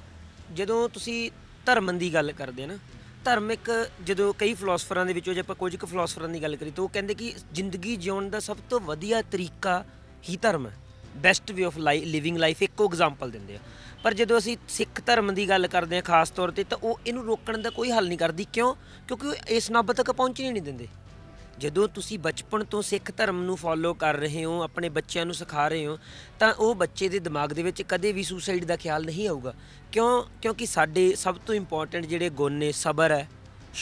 ਜਦੋਂ ਤੁਸੀਂ ਧਰਮ ਦੀ ਗੱਲ ਕਰਦੇ ਨਾ ਧਰਮ ਇੱਕ ਜਦੋਂ ਕਈ ਫਿਲਾਸਫਰਾਂ ਦੇ ਵਿੱਚੋਂ ਜੇ ਆਪਾਂ ਕੁਝ ਕੁ ਫਿਲਾਸਫਰਾਂ ਦੀ ਗੱਲ ਕਰੀ ਤਾਂ ਉਹ ਕਹਿੰਦੇ ਕਿ ਜ਼ਿੰਦਗੀ ਜਿਉਣ ਦਾ ਸਭ ਤੋਂ ਵਧੀਆ ਤਰੀਕਾ ਹੀ ਧਰਮ ਹੈ best way of living living life ਇੱਕੋ ਐਗਜ਼ਾਮਪਲ ਦਿੰਦੇ ਆ ਪਰ ਜਦੋਂ ਅਸੀਂ ਸਿੱਖ ਧਰਮ ਦੀ ਗੱਲ ਕਰਦੇ ਹਾਂ ਖਾਸ ਤੌਰ ਤੇ ਤਾਂ ਉਹ ਇਹਨੂੰ ਰੋਕਣ ਦਾ ਕੋਈ ਹੱਲ ਨਹੀਂ ਕਰਦੀ ਕਿਉਂ ਕਿਉਂਕਿ ਉਹ ਇਸ ਨੱਬ ਤੱਕ ਹੀ ਨਹੀਂ ਦਿੰਦੇ ਜਦੋਂ ਤੁਸੀਂ ਬਚਪਨ ਤੋਂ ਸਿੱਖ ਧਰਮ ਨੂੰ ਫੋਲੋ ਕਰ ਰਹੇ ਹੋ ਆਪਣੇ ਬੱਚਿਆਂ ਨੂੰ ਸਿਖਾ ਰਹੇ ਹੋ ਤਾਂ ਉਹ ਬੱਚੇ ਦੇ ਦਿਮਾਗ ਦੇ ਵਿੱਚ ਕਦੇ ਵੀ ਸੁਸਾਇਡ ਦਾ ਖਿਆਲ ਨਹੀਂ ਆਊਗਾ ਕਿਉਂ ਕਿਉਂਕਿ ਸਾਡੇ ਸਭ ਤੋਂ ਇੰਪੋਰਟੈਂਟ ਜਿਹੜੇ ਗੁਣ ਨੇ ਸਬਰ ਹੈ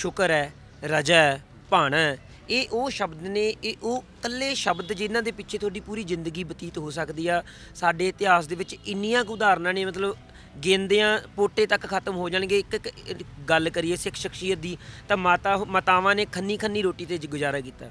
ਸ਼ੁਕਰ ਹੈ ਰਜਾ ਹੈ ਭਾਣਾ ਹੈ ਇਹ ਉਹ ਸ਼ਬਦ ਨੇ ਇਹ ਉਹ ਇਕੱਲੇ ਸ਼ਬਦ ਜਿਨ੍ਹਾਂ ਦੇ ਪਿੱਛੇ ਤੁਹਾਡੀ ਪੂਰੀ ਜ਼ਿੰਦਗੀ ਬਤੀਤ ਹੋ ਸਕਦੀ ਆ ਸਾਡੇ ਇਤਿਹਾਸ ਦੇ ਵਿੱਚ ਇੰਨੀਆਂ ਕੁ ਉਦਾਹਰਨਾਂ ਨੇ ਮਤਲਬ ਗੇਂਦਿਆਂ ਪੋਟੇ ਤੱਕ ਖਤਮ ਹੋ ਜਾਣਗੇ ਇੱਕ ਇੱਕ ਗੱਲ ਕਰੀਏ ਸਿੱਖ ਸ਼ਖਸੀਅਤ ਦੀ ਤਾਂ ਮਾਤਾ ਮਾਤਾਵਾਂ ਨੇ ਖੰਨੀ ਖੰਨੀ ਰੋਟੀ ਤੇ ਗੁਜ਼ਾਰਾ ਕੀਤਾ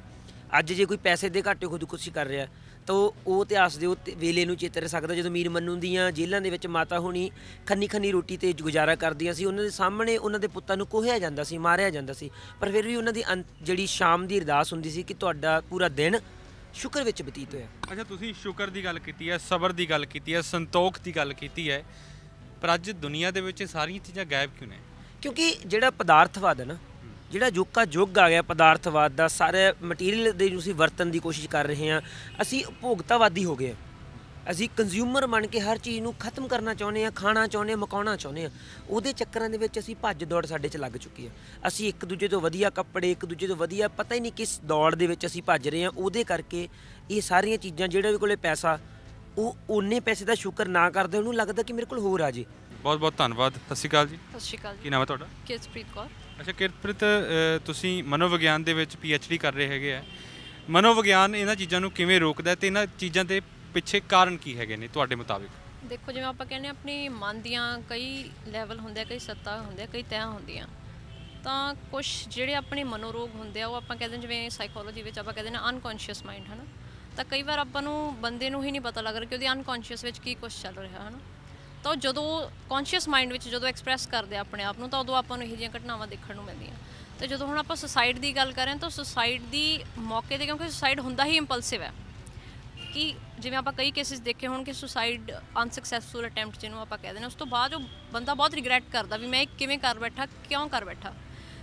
ਅੱਜ ਜੇ ਕੋਈ ਪੈਸੇ ਦੇ ਘਾਟੇ ਖੁਦਕੁਸ਼ੀ ਕਰ ਰਿਹਾ ਤਾਂ ਉਹ ਇਤਿਹਾਸ ਦੇ ਉਹ ਵੇਲੇ ਨੂੰ ਚੇਤੇ ਸਕਦਾ ਜਦੋਂ ਮੀਰ ਮੰਨੂ ਦੀਆਂ ਜੇਲ੍ਹਾਂ ਦੇ ਵਿੱਚ ਮਾਤਾ ਹੋਣੀ ਖੰਨੀ ਖੰਨੀ ਰੋਟੀ ਤੇ ਗੁਜ਼ਾਰਾ ਕਰਦੀਆਂ ਸੀ ਉਹਨਾਂ ਦੇ ਸਾਹਮਣੇ ਉਹਨਾਂ ਦੇ ਪੁੱਤਾਂ ਨੂੰ ਕੋਹਿਆ ਜਾਂਦਾ ਸੀ ਮਾਰਿਆ ਜਾਂਦਾ ਸੀ ਪਰ ਫਿਰ ਵੀ ਉਹਨਾਂ ਦੀ ਜਿਹੜੀ ਸ਼ਾਮ ਦੀ ਅਰਦਾਸ ਹੁੰਦੀ ਸੀ ਕਿ ਤੁਹਾਡਾ ਪੂਰਾ ਦਿਨ ਸ਼ੁਕਰ ਵਿੱਚ ਬਤੀਤ ਹੋਇਆ ਅੱਛਾ ਤੁਸੀਂ ਸ਼ੁਕਰ ਦੀ ਗੱਲ ਕੀਤੀ ਹੈ ਸਬਰ ਦੀ ਗੱਲ ਕੀਤੀ ਹੈ ਸੰਤੋਖ ਦੀ ਗੱਲ ਕੀਤੀ ਹੈ ਪਰ ਅੱਜ ਦੁਨੀਆ ਦੇ ਵਿੱਚ ਸਾਰੀਆਂ ਚੀਜ਼ਾਂ ਗਾਇਬ ਕਿਉਂ ਨੇ ਕਿਉਂਕਿ ਜਿਹੜਾ ਪਦਾਰਥਵਾਦ ਹੈ ਨਾ ਜਿਹੜਾ ਯੁੱਗ ਆ ਯੁੱਗ ਆ ਗਿਆ ਪਦਾਰਥਵਾਦ ਦਾ ਸਾਰੇ ਮਟੀਰੀਅਲ ਦੇ ਤੁਸੀਂ ਵਰਤਨ ਦੀ ਕੋਸ਼ਿਸ਼ ਕਰ ਰਹੇ ਆ ਅਸੀਂ ਉਪਭੋਗਤਾਵਾਦੀ ਹੋ ਗਏ ਅਸੀਂ ਕੰਜ਼ਿਊਮਰ ਬਣ ਕੇ ਹਰ ਚੀਜ਼ ਨੂੰ ਖਤਮ ਕਰਨਾ ਚਾਹੁੰਦੇ ਆ ਖਾਣਾ ਚਾਹੁੰਦੇ ਆ ਮਕਾਉਣਾ ਚਾਹੁੰਦੇ ਆ ਉਹਦੇ ਚੱਕਰਾਂ ਦੇ ਵਿੱਚ ਅਸੀਂ ਭੱਜ ਦੌੜ ਸਾਡੇ 'ਚ ਲੱਗ ਚੁੱਕੀ ਆ ਅਸੀਂ ਇੱਕ ਦੂਜੇ ਤੋਂ ਵਧੀਆ ਕੱਪੜੇ ਇੱਕ ਦੂਜੇ ਤੋਂ ਵਧੀਆ ਪਤਾ ਹੀ ਨਹੀਂ ਕਿਸ ਦੌੜ ਦੇ ਵਿੱਚ ਅਸੀਂ ਭੱਜ ਰਹੇ ਆ ਉਹਦੇ ਕਰਕੇ ਇਹ ਸਾਰੀਆਂ ਚੀਜ਼ਾਂ ਜਿਹੜੇ ਵੀ ਕੋਲੇ ਪੈਸਾ ਉਹ ਉਹਨੇ ਪੈਸੇ ਦਾ ਸ਼ੁਕਰ ਨਾ ਕਰਦੇ ਉਹਨੂੰ ਲੱਗਦਾ ਕਿ ਮੇਰੇ ਕੋਲ ਹੋਰ ਆ ਜੇ ਬਹੁਤ ਬਹੁਤ ਧੰਨਵਾਦ ਸਤਿ ਸ਼੍ਰੀ ਅਕਾਲ ਜੀ ਸਤਿ ਸ਼੍ਰੀ ਅਕਾਲ ਕੀ ਨਾਮ ਹੈ ਤੁਹਾਡਾ ਕਿਰਤਪ੍ਰੀਤ ਕੌਰ ਅੱਛਾ ਕਿਰਪ੍ਰਿਤ ਤੁਸੀਂ ਮਨੋਵਿਗਿਆਨ ਦੇ ਵਿੱਚ ਪੀ ਐਚ ਡੀ ਕਰ ਰਹੇ ਹੈਗੇ ਆ ਮਨੋਵਿਗਿਆਨ ਇਹਨਾਂ ਚੀਜ਼ਾਂ ਨੂੰ ਕਿਵੇਂ ਰੋਕਦਾ ਤੇ ਇਹਨਾਂ ਚੀਜ਼ਾਂ ਦੇ ਪਿੱਛੇ ਕਾਰਨ ਕੀ ਹੈਗੇ ਨੇ ਤੁਹਾਡੇ ਮੁਤਾਬਿਕ ਦੇਖੋ ਜਿਵੇਂ ਆਪਾਂ ਕਹਿੰਦੇ ਆਪਣੇ ਮਨ ਦੀਆਂ ਕਈ ਲੈਵਲ ਹੁੰਦੇ ਆ ਕਈ ਸੱਤਾ ਹੁੰਦੇ ਆ ਕਈ ਤੈਅ ਹੁੰਦੀਆਂ ਤਾਂ ਕੁਝ ਜਿਹੜੇ ਆਪਣੇ ਮਨੋਰੋਗ ਹੁੰਦੇ ਆ ਉਹ ਆਪਾਂ ਕਹਿੰਦੇ ਜਿਵੇਂ ਸਾਈਕੋਲੋਜੀ ਵਿੱਚ ਆਪਾਂ ਕਹਿੰਦੇ ਨੇ ਅਨਕੌਂਸ਼ੀਅਸ ਮਾਈਂਡ ਹਨਾ ਤਾਂ ਕਈ ਵਾਰ ਆਪਾਂ ਨੂੰ ਬੰਦੇ ਨੂੰ ਹੀ ਨਹੀਂ ਪਤਾ ਲੱਗ ਰਿਹਾ ਕਿ ਉਹਦੀ ਅਨਕੌਂਸ਼ੀਅਸ ਵਿੱਚ ਕੀ ਕੁਝ ਚੱਲ ਰਿਹਾ ਹਨਾ ਤਾਂ ਜਦੋਂ ਕੌਨਸ਼ੀਅਸ ਮਾਈਂਡ ਵਿੱਚ ਜਦੋਂ ਐਕਸਪ੍ਰੈਸ ਕਰਦੇ ਆਪਣੇ ਆਪ ਨੂੰ ਤਾਂ ਉਦੋਂ ਆਪਾਂ ਨੂੰ ਇਹੋ ਜਿਹੀਆਂ ਘਟਨਾਵਾਂ ਦੇਖਣ ਨੂੰ ਮਿਲਦੀਆਂ ਤੇ ਜਦੋਂ ਹੁਣ ਆਪਾਂ ਸੁਸਾਈਡ ਦੀ ਗੱਲ ਕਰ ਰਹੇ ਹਾਂ ਤਾਂ ਸੁਸਾਈਡ ਦੀ ਮੌਕੇ ਤੇ ਕਿਉਂਕਿ ਸੁਸਾਈਡ ਹੁੰਦਾ ਹੀ ਇੰਪਲਸਿਵ ਹੈ ਕਿ ਜਿਵੇਂ ਆਪਾਂ ਕਈ ਕੇਸਿਸ ਦੇਖੇ ਹੋਣ ਕਿ ਸੁਸਾਈਡ ਅਨਸਕਸੈਸਫੁਲ ਅਟੈਂਪਟ ਜਿਹਨੂੰ ਆਪਾਂ ਕਹਿੰਦੇ ਨੇ ਉਸ ਤੋਂ ਬਾਅਦ ਉਹ ਬੰਦਾ ਬਹੁਤ ਰਿਗਰੈਟ ਕਰਦਾ ਵੀ ਮੈਂ ਇਹ ਕਿਵੇਂ ਕਰ ਬੈਠਾ ਕਿਉਂ ਕਰ ਬੈਠਾ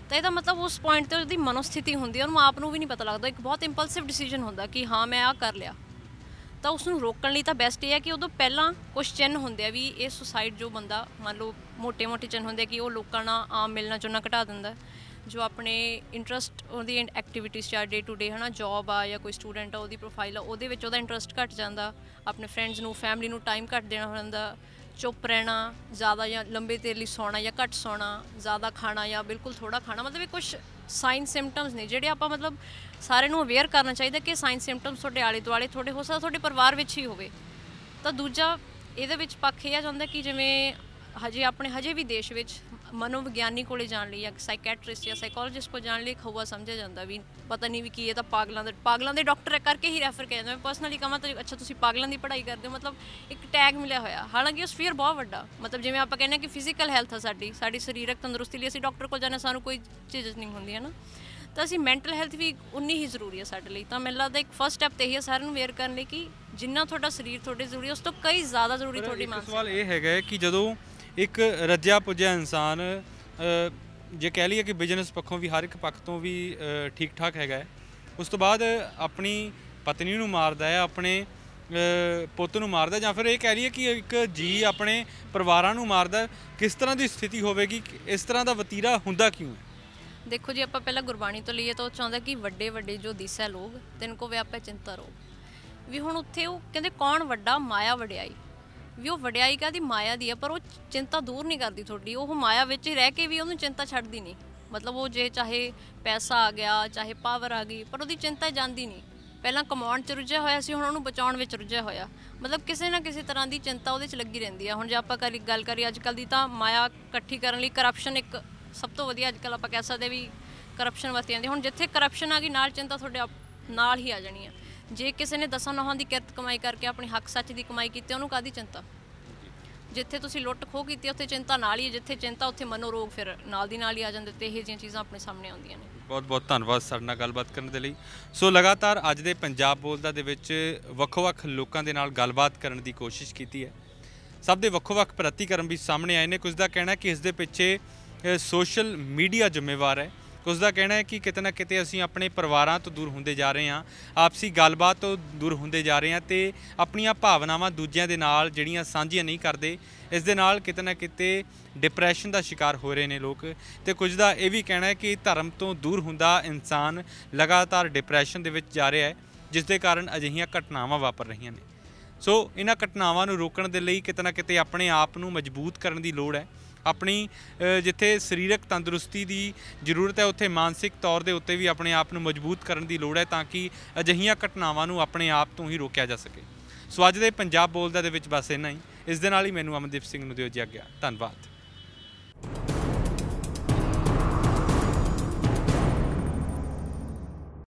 ਤਾਂ ਇਹਦਾ ਮਤਲਬ ਉਸ ਪੁਆਇੰਟ ਤੇ ਉਹਦੀ ਮਨੋਸਥਿਤੀ ਹੁੰਦੀ ਹੈ ਉਹਨੂੰ ਆਪ ਨੂੰ ਵੀ ਨਹੀਂ ਪਤਾ ਲੱਗਦਾ ਇੱਕ ਬਹੁਤ ਇੰਪਲਸਿਵ ਡਿਸੀਜਨ ਹੁੰਦਾ ਕਿ ਹਾਂ ਮੈਂ ਆ ਕਰ ਲਿਆ ਤਾਂ ਉਸ ਨੂੰ ਰੋਕਣ ਲਈ ਤਾਂ ਬੈਸਟ ਇਹ ਹੈ ਕਿ ਉਦੋਂ ਪਹਿਲਾਂ ਕੁਝ ਚਿੰਨ ਹੁੰਦੇ ਆ ਵੀ ਇਹ ਸੁਸਾਈਡ ਜੋ ਬੰਦਾ ਮੰਨ ਲਓ ਮੋٹے-ਮੋٹے ਚਿੰਨ ਹੁੰਦੇ ਕਿ ਉਹ ਲੋਕਾਂ ਨਾਲ ਆਮ ਮਿਲਣਾ ਚੋਣਾ ਘਟਾ ਦਿੰਦਾ ਜੋ ਆਪਣੇ ਇੰਟਰਸਟ ਉਹਦੀ ਐਕਟੀਵਿਟੀਜ਼ ਚਾਹ ਡੇ ਟੂ ਡੇ ਹਨਾ ਜੌਬ ਆ ਜਾਂ ਕੋਈ ਸਟੂਡੈਂਟ ਆ ਉਹਦੀ ਪ੍ਰੋਫਾਈਲ ਆ ਉਹਦੇ ਵਿੱਚ ਉਹਦਾ ਇੰਟਰਸਟ ਘਟ ਜਾਂਦਾ ਆਪਣੇ ਫਰੈਂਡਸ ਨੂੰ ਫੈਮਿਲੀ ਨੂੰ ਟਾਈਮ ਘਟ ਦੇਣਾ ਹੁੰਦਾ ਚੁੱਪ ਰਹਿਣਾ ਜ਼ਿਆਦਾ ਜਾਂ ਲੰਬੇ ਤੇਰ ਲਈ ਸੌਣਾ ਜਾਂ ਘੱਟ ਸੌਣਾ ਜ਼ਿਆਦਾ ਖਾਣਾ ਜਾਂ ਬਿਲਕੁਲ ਥੋੜਾ ਖਾਣਾ ਮਤਲਬ ਇਹ ਕੁਝ ਸਾਈਨ ਸਿੰਪਟਮਸ ਨੇ ਜਿਹੜੇ ਆਪਾਂ ਮਤਲਬ ਸਾਰੇ ਨੂੰ ਅਵੇਅਰ ਕਰਨਾ ਚਾਹੀਦਾ ਕਿ ਸਾਈਨ ਸਿੰਪਟਮਸ ਤੁਹਾਡੇ ਆਲੇ ਦੁਆਲੇ ਤੁਹਾਡੇ ਹੋ ਸਕਦਾ ਤੁਹਾਡੇ ਪਰਿਵਾਰ ਵਿੱਚ ਹੀ ਹੋਵੇ ਤਾਂ ਦੂਜਾ ਇਹਦੇ ਵਿੱਚ ਪੱਖ ਇਹ ਆ ਜਾਂਦਾ ਕਿ ਜਿਵੇਂ ਹਜੇ ਆਪਣੇ ਹਜੇ ਵੀ ਦੇਸ਼ ਵਿੱਚ ਮਨੋਵਿਗਿਆਨੀ ਕੋਲੇ ਜਾਣ ਲਈ ਜਾਂ ਸਾਈਕੈਟ੍ਰਿਸਟ ਜਾਂ ਸਾਈਕੋਲੋਜਿਸਟ ਕੋਲ ਜਾਣ ਲਈ ਖਵਾ ਸਮਝਿਆ ਜਾਂਦਾ ਵੀ ਪਤਾ ਨਹੀਂ ਵੀ ਕੀ ਇਹ ਤਾਂ ਪਾਗਲਾਂ ਦੇ ਪਾਗਲਾਂ ਦੇ ਡਾਕਟਰ ਕਰਕੇ ਹੀ ਰੈਫਰ ਕੀਤਾ ਜਾਂਦਾ ਮੈਂ ਪਰਸਨਲੀ ਕਹਾਂ ਤਾਂ ਅੱਛਾ ਤੁਸੀਂ ਪਾਗਲਾਂ ਦੀ ਪੜ੍ਹਾਈ ਕਰਦੇ ਹੋ ਮਤਲਬ ਇੱਕ ਟੈਗ ਮਿਲਿਆ ਹੋਇਆ ਹਾਲਾਂਕਿ ਉਸ ਸਫੀਅਰ ਬਹੁਤ ਵੱਡਾ ਮਤਲਬ ਜਿਵੇਂ ਆਪਾਂ ਕਹਿੰਦੇ ਕਿ ਫਿਜ਼ੀਕਲ ਹੈਲਥ ਹੈ ਸਾਡੀ ਸਾਡੀ ਸਰੀਰਕ ਤੰਦਰੁਸਤੀ ਲਈ ਅਸੀਂ ਡਾਕਟਰ ਕੋਲ ਜਾਣਾ ਸਾਨੂੰ ਕੋਈ ਚੀਜ਼ ਨਹੀਂ ਹੁੰਦੀ ਹੈ ਨਾ ਤਾਂ ਅਸੀਂ ਮੈਂਟਲ ਹੈਲਥ ਵੀ ਉਨੀ ਹੀ ਜ਼ਰੂਰੀ ਹੈ ਸਾਡੇ ਲਈ ਤਾਂ ਮੈਨੂੰ ਲੱਗਦਾ ਇੱਕ ਫਰਸਟ ਸਟੈਪ ਤੇ ਹੀ ਹੈ ਸਾਰਿਆਂ ਨੂੰ ਅਵੇਅਰ ਕਰਨ ਲਈ ਕਿ ਜਿੰਨਾ ਤੁਹਾਡਾ ਸਰੀਰ ਤੁਹਾਡੇ ਜ਼ਰੂਰੀ ਉਸ ਤੋਂ ਕਈ ਜ਼ਿਆਦਾ ਜ਼ਰੂਰੀ ਤੁਹਾਡੀ ਮਾਨਸਿਕ ਸਵਾਲ ਇਹ ਹੈਗਾ ਕਿ ਜਦੋਂ ਇੱਕ ਰੱਜਿਆ ਪੁੱਜਿਆ ਇਨਸਾਨ ਜੇ ਕਹਿ ਲਈਏ ਕਿ ਬਿਜ਼ਨਸ ਪੱਖੋਂ ਵੀ ਹਰ ਇੱਕ ਪੱਖ ਤੋਂ ਵੀ ਠੀਕ ਠਾਕ ਹੈਗਾ ਉਸ ਤੋਂ ਬਾਅਦ ਆਪਣੀ ਪਤਨੀ ਨੂੰ ਮਾਰਦਾ ਹੈ ਆਪਣੇ ਪੁੱਤ ਨੂੰ ਮਾਰਦਾ ਜਾਂ ਫਿਰ ਇਹ ਕਹਿ ਲਈਏ ਕਿ ਇੱਕ ਜੀ ਆਪਣੇ ਪਰਿਵਾਰਾਂ ਨੂੰ ਮਾਰਦਾ ਕਿਸ ਤਰ੍ਹਾਂ ਦੀ ਸਥਿਤੀ ਹੋਵੇਗੀ ਇਸ ਤਰ੍ਹਾਂ ਦਾ ਵਤੀਰਾ ਹੁੰਦਾ ਕਿਉਂ ਦੇਖੋ ਜੀ ਆਪਾਂ ਪਹਿਲਾਂ ਗੁਰਬਾਣੀ ਤੋਂ ਲਈਏ ਤਾਂ ਉਹ ਚਾਹੁੰਦਾ ਕਿ ਵੱਡੇ ਵੱਡੇ ਜੋ ਦਿਸੈ ਲੋਗ ਤਿੰਨ ਕੋ ਵਿਆਪੇ ਚਿੰਤਾ ਰੋਗ ਵੀ ਹੁਣ ਉੱਥੇ ਉਹ ਕਹਿੰਦੇ ਕੌਣ ਵੱਡਾ ਮਾਇਆ ਵਡਿਆਈ ਵੀ ਉਹ ਵਡਿਆਈ ਦੀ ਮਾਇਆ ਦੀ ਹੈ ਪਰ ਉਹ ਚਿੰਤਾ ਦੂਰ ਨਹੀਂ ਕਰਦੀ ਤੁਹਾਡੀ ਉਹ ਮਾਇਆ ਵਿੱਚ ਰਹਿ ਕੇ ਵੀ ਉਹਨੂੰ ਚਿੰਤਾ ਛੱਡਦੀ ਨਹੀਂ ਮਤਲਬ ਉਹ ਜੇ ਚਾਹੇ ਪੈਸਾ ਆ ਗਿਆ ਚਾਹੇ ਪਾਵਰ ਆ ਗਈ ਪਰ ਉਹਦੀ ਚਿੰਤਾ ਜਾਂਦੀ ਨਹੀਂ ਪਹਿਲਾਂ ਕਮਾਉਣ ਚ ਰੁੱਝਿਆ ਹੋਇਆ ਸੀ ਹੁਣ ਉਹਨੂੰ ਬਚਾਉਣ ਵਿੱਚ ਰੁੱਝਿਆ ਹੋਇਆ ਮਤਲਬ ਕਿਸੇ ਨਾ ਕਿਸੇ ਤਰ੍ਹਾਂ ਦੀ ਚਿੰਤਾ ਉਹਦੇ ਚ ਲੱਗੀ ਰਹਿੰਦੀ ਆ ਹੁਣ ਜੇ ਆਪਾਂ ਕਰੀ ਗੱਲ ਕਰੀ ਅੱਜ ਕੱਲ ਦੀ ਤਾਂ ਮਾਇਆ ਇਕੱਠੀ ਕਰਨ ਲਈ ਕਰਪਸ਼ਨ ਇੱਕ ਸਭ ਤੋਂ ਵਧੀਆ ਅੱਜ ਕੱਲ ਆਪਾਂ ਕਹਿ ਸਕਦੇ ਵੀ ਕਰਪਸ਼ਨ ਵਰਤੀ ਜਾਂਦੀ ਹੁਣ ਜਿੱਥੇ ਕਰਪਸ਼ਨ ਆ ਗਈ ਨਾਲ ਚਿੰਤਾ ਤੁਹਾਡੇ ਨਾਲ ਹੀ ਆ ਜਾਣੀ ਆ ਜੇ ਕਿਸੇ ਨੇ ਦਸਾਂ ਨੋਹਾਂ ਦੀ ਕਿਰਤ ਕਮਾਈ ਕਰਕੇ ਆਪਣੇ ਹੱਕ ਸੱਚ ਦੀ ਕਮਾਈ ਕੀਤੀ ਉਹਨੂੰ ਕਾਦੀ ਚਿੰਤਾ ਜਿੱਥੇ ਤੁਸੀਂ ਲੁੱਟ ਖੋਹ ਕੀਤੀ ਉੱਥੇ ਚਿੰਤਾ ਨਾਲ ਹੀ ਜਿੱਥੇ ਚਿੰਤਾ ਉੱਥੇ ਮਨੋਰੋਗ ਫਿਰ ਨਾਲ ਦੀ ਨਾਲ ਹੀ ਆ ਜਾਂਦੇ ਤੇ ਇਹ ਜਿਹੀਆਂ ਚੀਜ਼ਾਂ ਆਪਣੇ ਸਾਹਮਣੇ ਆਉਂਦੀਆਂ ਨੇ ਬਹੁਤ ਬਹੁਤ ਧੰਨਵਾਦ ਸਾਡੇ ਨਾਲ ਗੱਲਬਾਤ ਕਰਨ ਦੇ ਲਈ ਸੋ ਲਗਾਤਾਰ ਅੱਜ ਦੇ ਪੰਜਾਬ ਬੋਲਦਾ ਦੇ ਵਿੱਚ ਵੱਖ-ਵੱਖ ਲੋਕਾਂ ਦੇ ਨਾਲ ਗੱਲਬਾਤ ਕਰਨ ਦੀ ਕੋਸ਼ਿਸ਼ ਕੀਤੀ ਹੈ ਸਭ ਦੇ ਵੱਖ-ਵੱਖ ਪ੍ਰਤੀਕਰਮ ਵੀ ਸਾਹਮਣੇ ਆਏ ਨੇ ਕੁਝ ਦਾ ਕਹਿਣਾ ਕਿ ਇਸ ਦੇ ਪਿੱਛੇ ਸੋਸ਼ਲ ਮੀਡੀਆ ਜ਼ਿੰਮੇਵਾਰ ਹੈ ਉਸ ਦਾ ਕਹਿਣਾ ਹੈ ਕਿ ਕਿਤੇ ਨਾ ਕਿਤੇ ਅਸੀਂ ਆਪਣੇ ਪਰਿਵਾਰਾਂ ਤੋਂ ਦੂਰ ਹੁੰਦੇ ਜਾ ਰਹੇ ਹਾਂ ਆਪਸੀ ਗੱਲਬਾਤ ਤੋਂ ਦੂਰ ਹੁੰਦੇ ਜਾ ਰਹੇ ਹਾਂ ਤੇ ਆਪਣੀਆਂ ਭਾਵਨਾਵਾਂ ਦੂਜਿਆਂ ਦੇ ਨਾਲ ਜਿਹੜੀਆਂ ਸਾਂਝੀਆਂ ਨਹੀਂ ਕਰਦੇ ਇਸ ਦੇ ਨਾਲ ਕਿਤੇ ਨਾ ਕਿਤੇ ਡਿਪਰੈਸ਼ਨ ਦਾ ਸ਼ਿਕਾਰ ਹੋ ਰਹੇ ਨੇ ਲੋਕ ਤੇ ਕੁਝ ਦਾ ਇਹ ਵੀ ਕਹਿਣਾ ਹੈ ਕਿ ਧਰਮ ਤੋਂ ਦੂਰ ਹੁੰਦਾ ਇਨਸਾਨ ਲਗਾਤਾਰ ਡਿਪਰੈਸ਼ਨ ਦੇ ਵਿੱਚ ਜਾ ਰਿਹਾ ਹੈ ਜਿਸ ਦੇ ਕਾਰਨ ਅਜਿਹੀਆਂ ਘਟਨਾਵਾਂ ਵਾਪਰ ਰਹੀਆਂ ਨੇ ਸੋ ਇਹਨਾਂ ਘਟਨਾਵਾਂ ਨੂੰ ਰੋਕਣ ਦੇ ਲਈ ਕਿਤੇ ਨਾ ਕਿਤੇ ਆਪਣੇ ਆਪ ਨੂੰ ਮਜ਼ਬੂਤ ਕਰਨ ਦੀ ਲੋੜ ਹੈ ਆਪਣੀ ਜਿੱਥੇ ਸਰੀਰਕ ਤੰਦਰੁਸਤੀ ਦੀ ਜ਼ਰੂਰਤ ਹੈ ਉੱਥੇ ਮਾਨਸਿਕ ਤੌਰ ਦੇ ਉੱਤੇ ਵੀ ਆਪਣੇ ਆਪ ਨੂੰ ਮਜ਼ਬੂਤ ਕਰਨ ਦੀ ਲੋੜ ਹੈ ਤਾਂ ਕਿ ਅਜਿਹੀਆਂ ਘਟਨਾਵਾਂ ਨੂੰ ਆਪਣੇ ਆਪ ਤੋਂ ਹੀ ਰੋਕਿਆ ਜਾ ਸਕੇ ਸੋ ਅੱਜ ਦੇ ਪੰਜਾਬ ਬੋਲਦਾ ਦੇ ਵਿੱਚ ਬਸ ਇੰਨਾ ਹੀ ਇਸ ਦੇ ਨਾਲ ਹੀ ਮੈਨੂੰ ਅਮਨਦੀਪ ਸਿੰਘ ਨੂੰ ਦਿਓ ਜੀ ਆਗਿਆ ਧੰਨਵਾਦ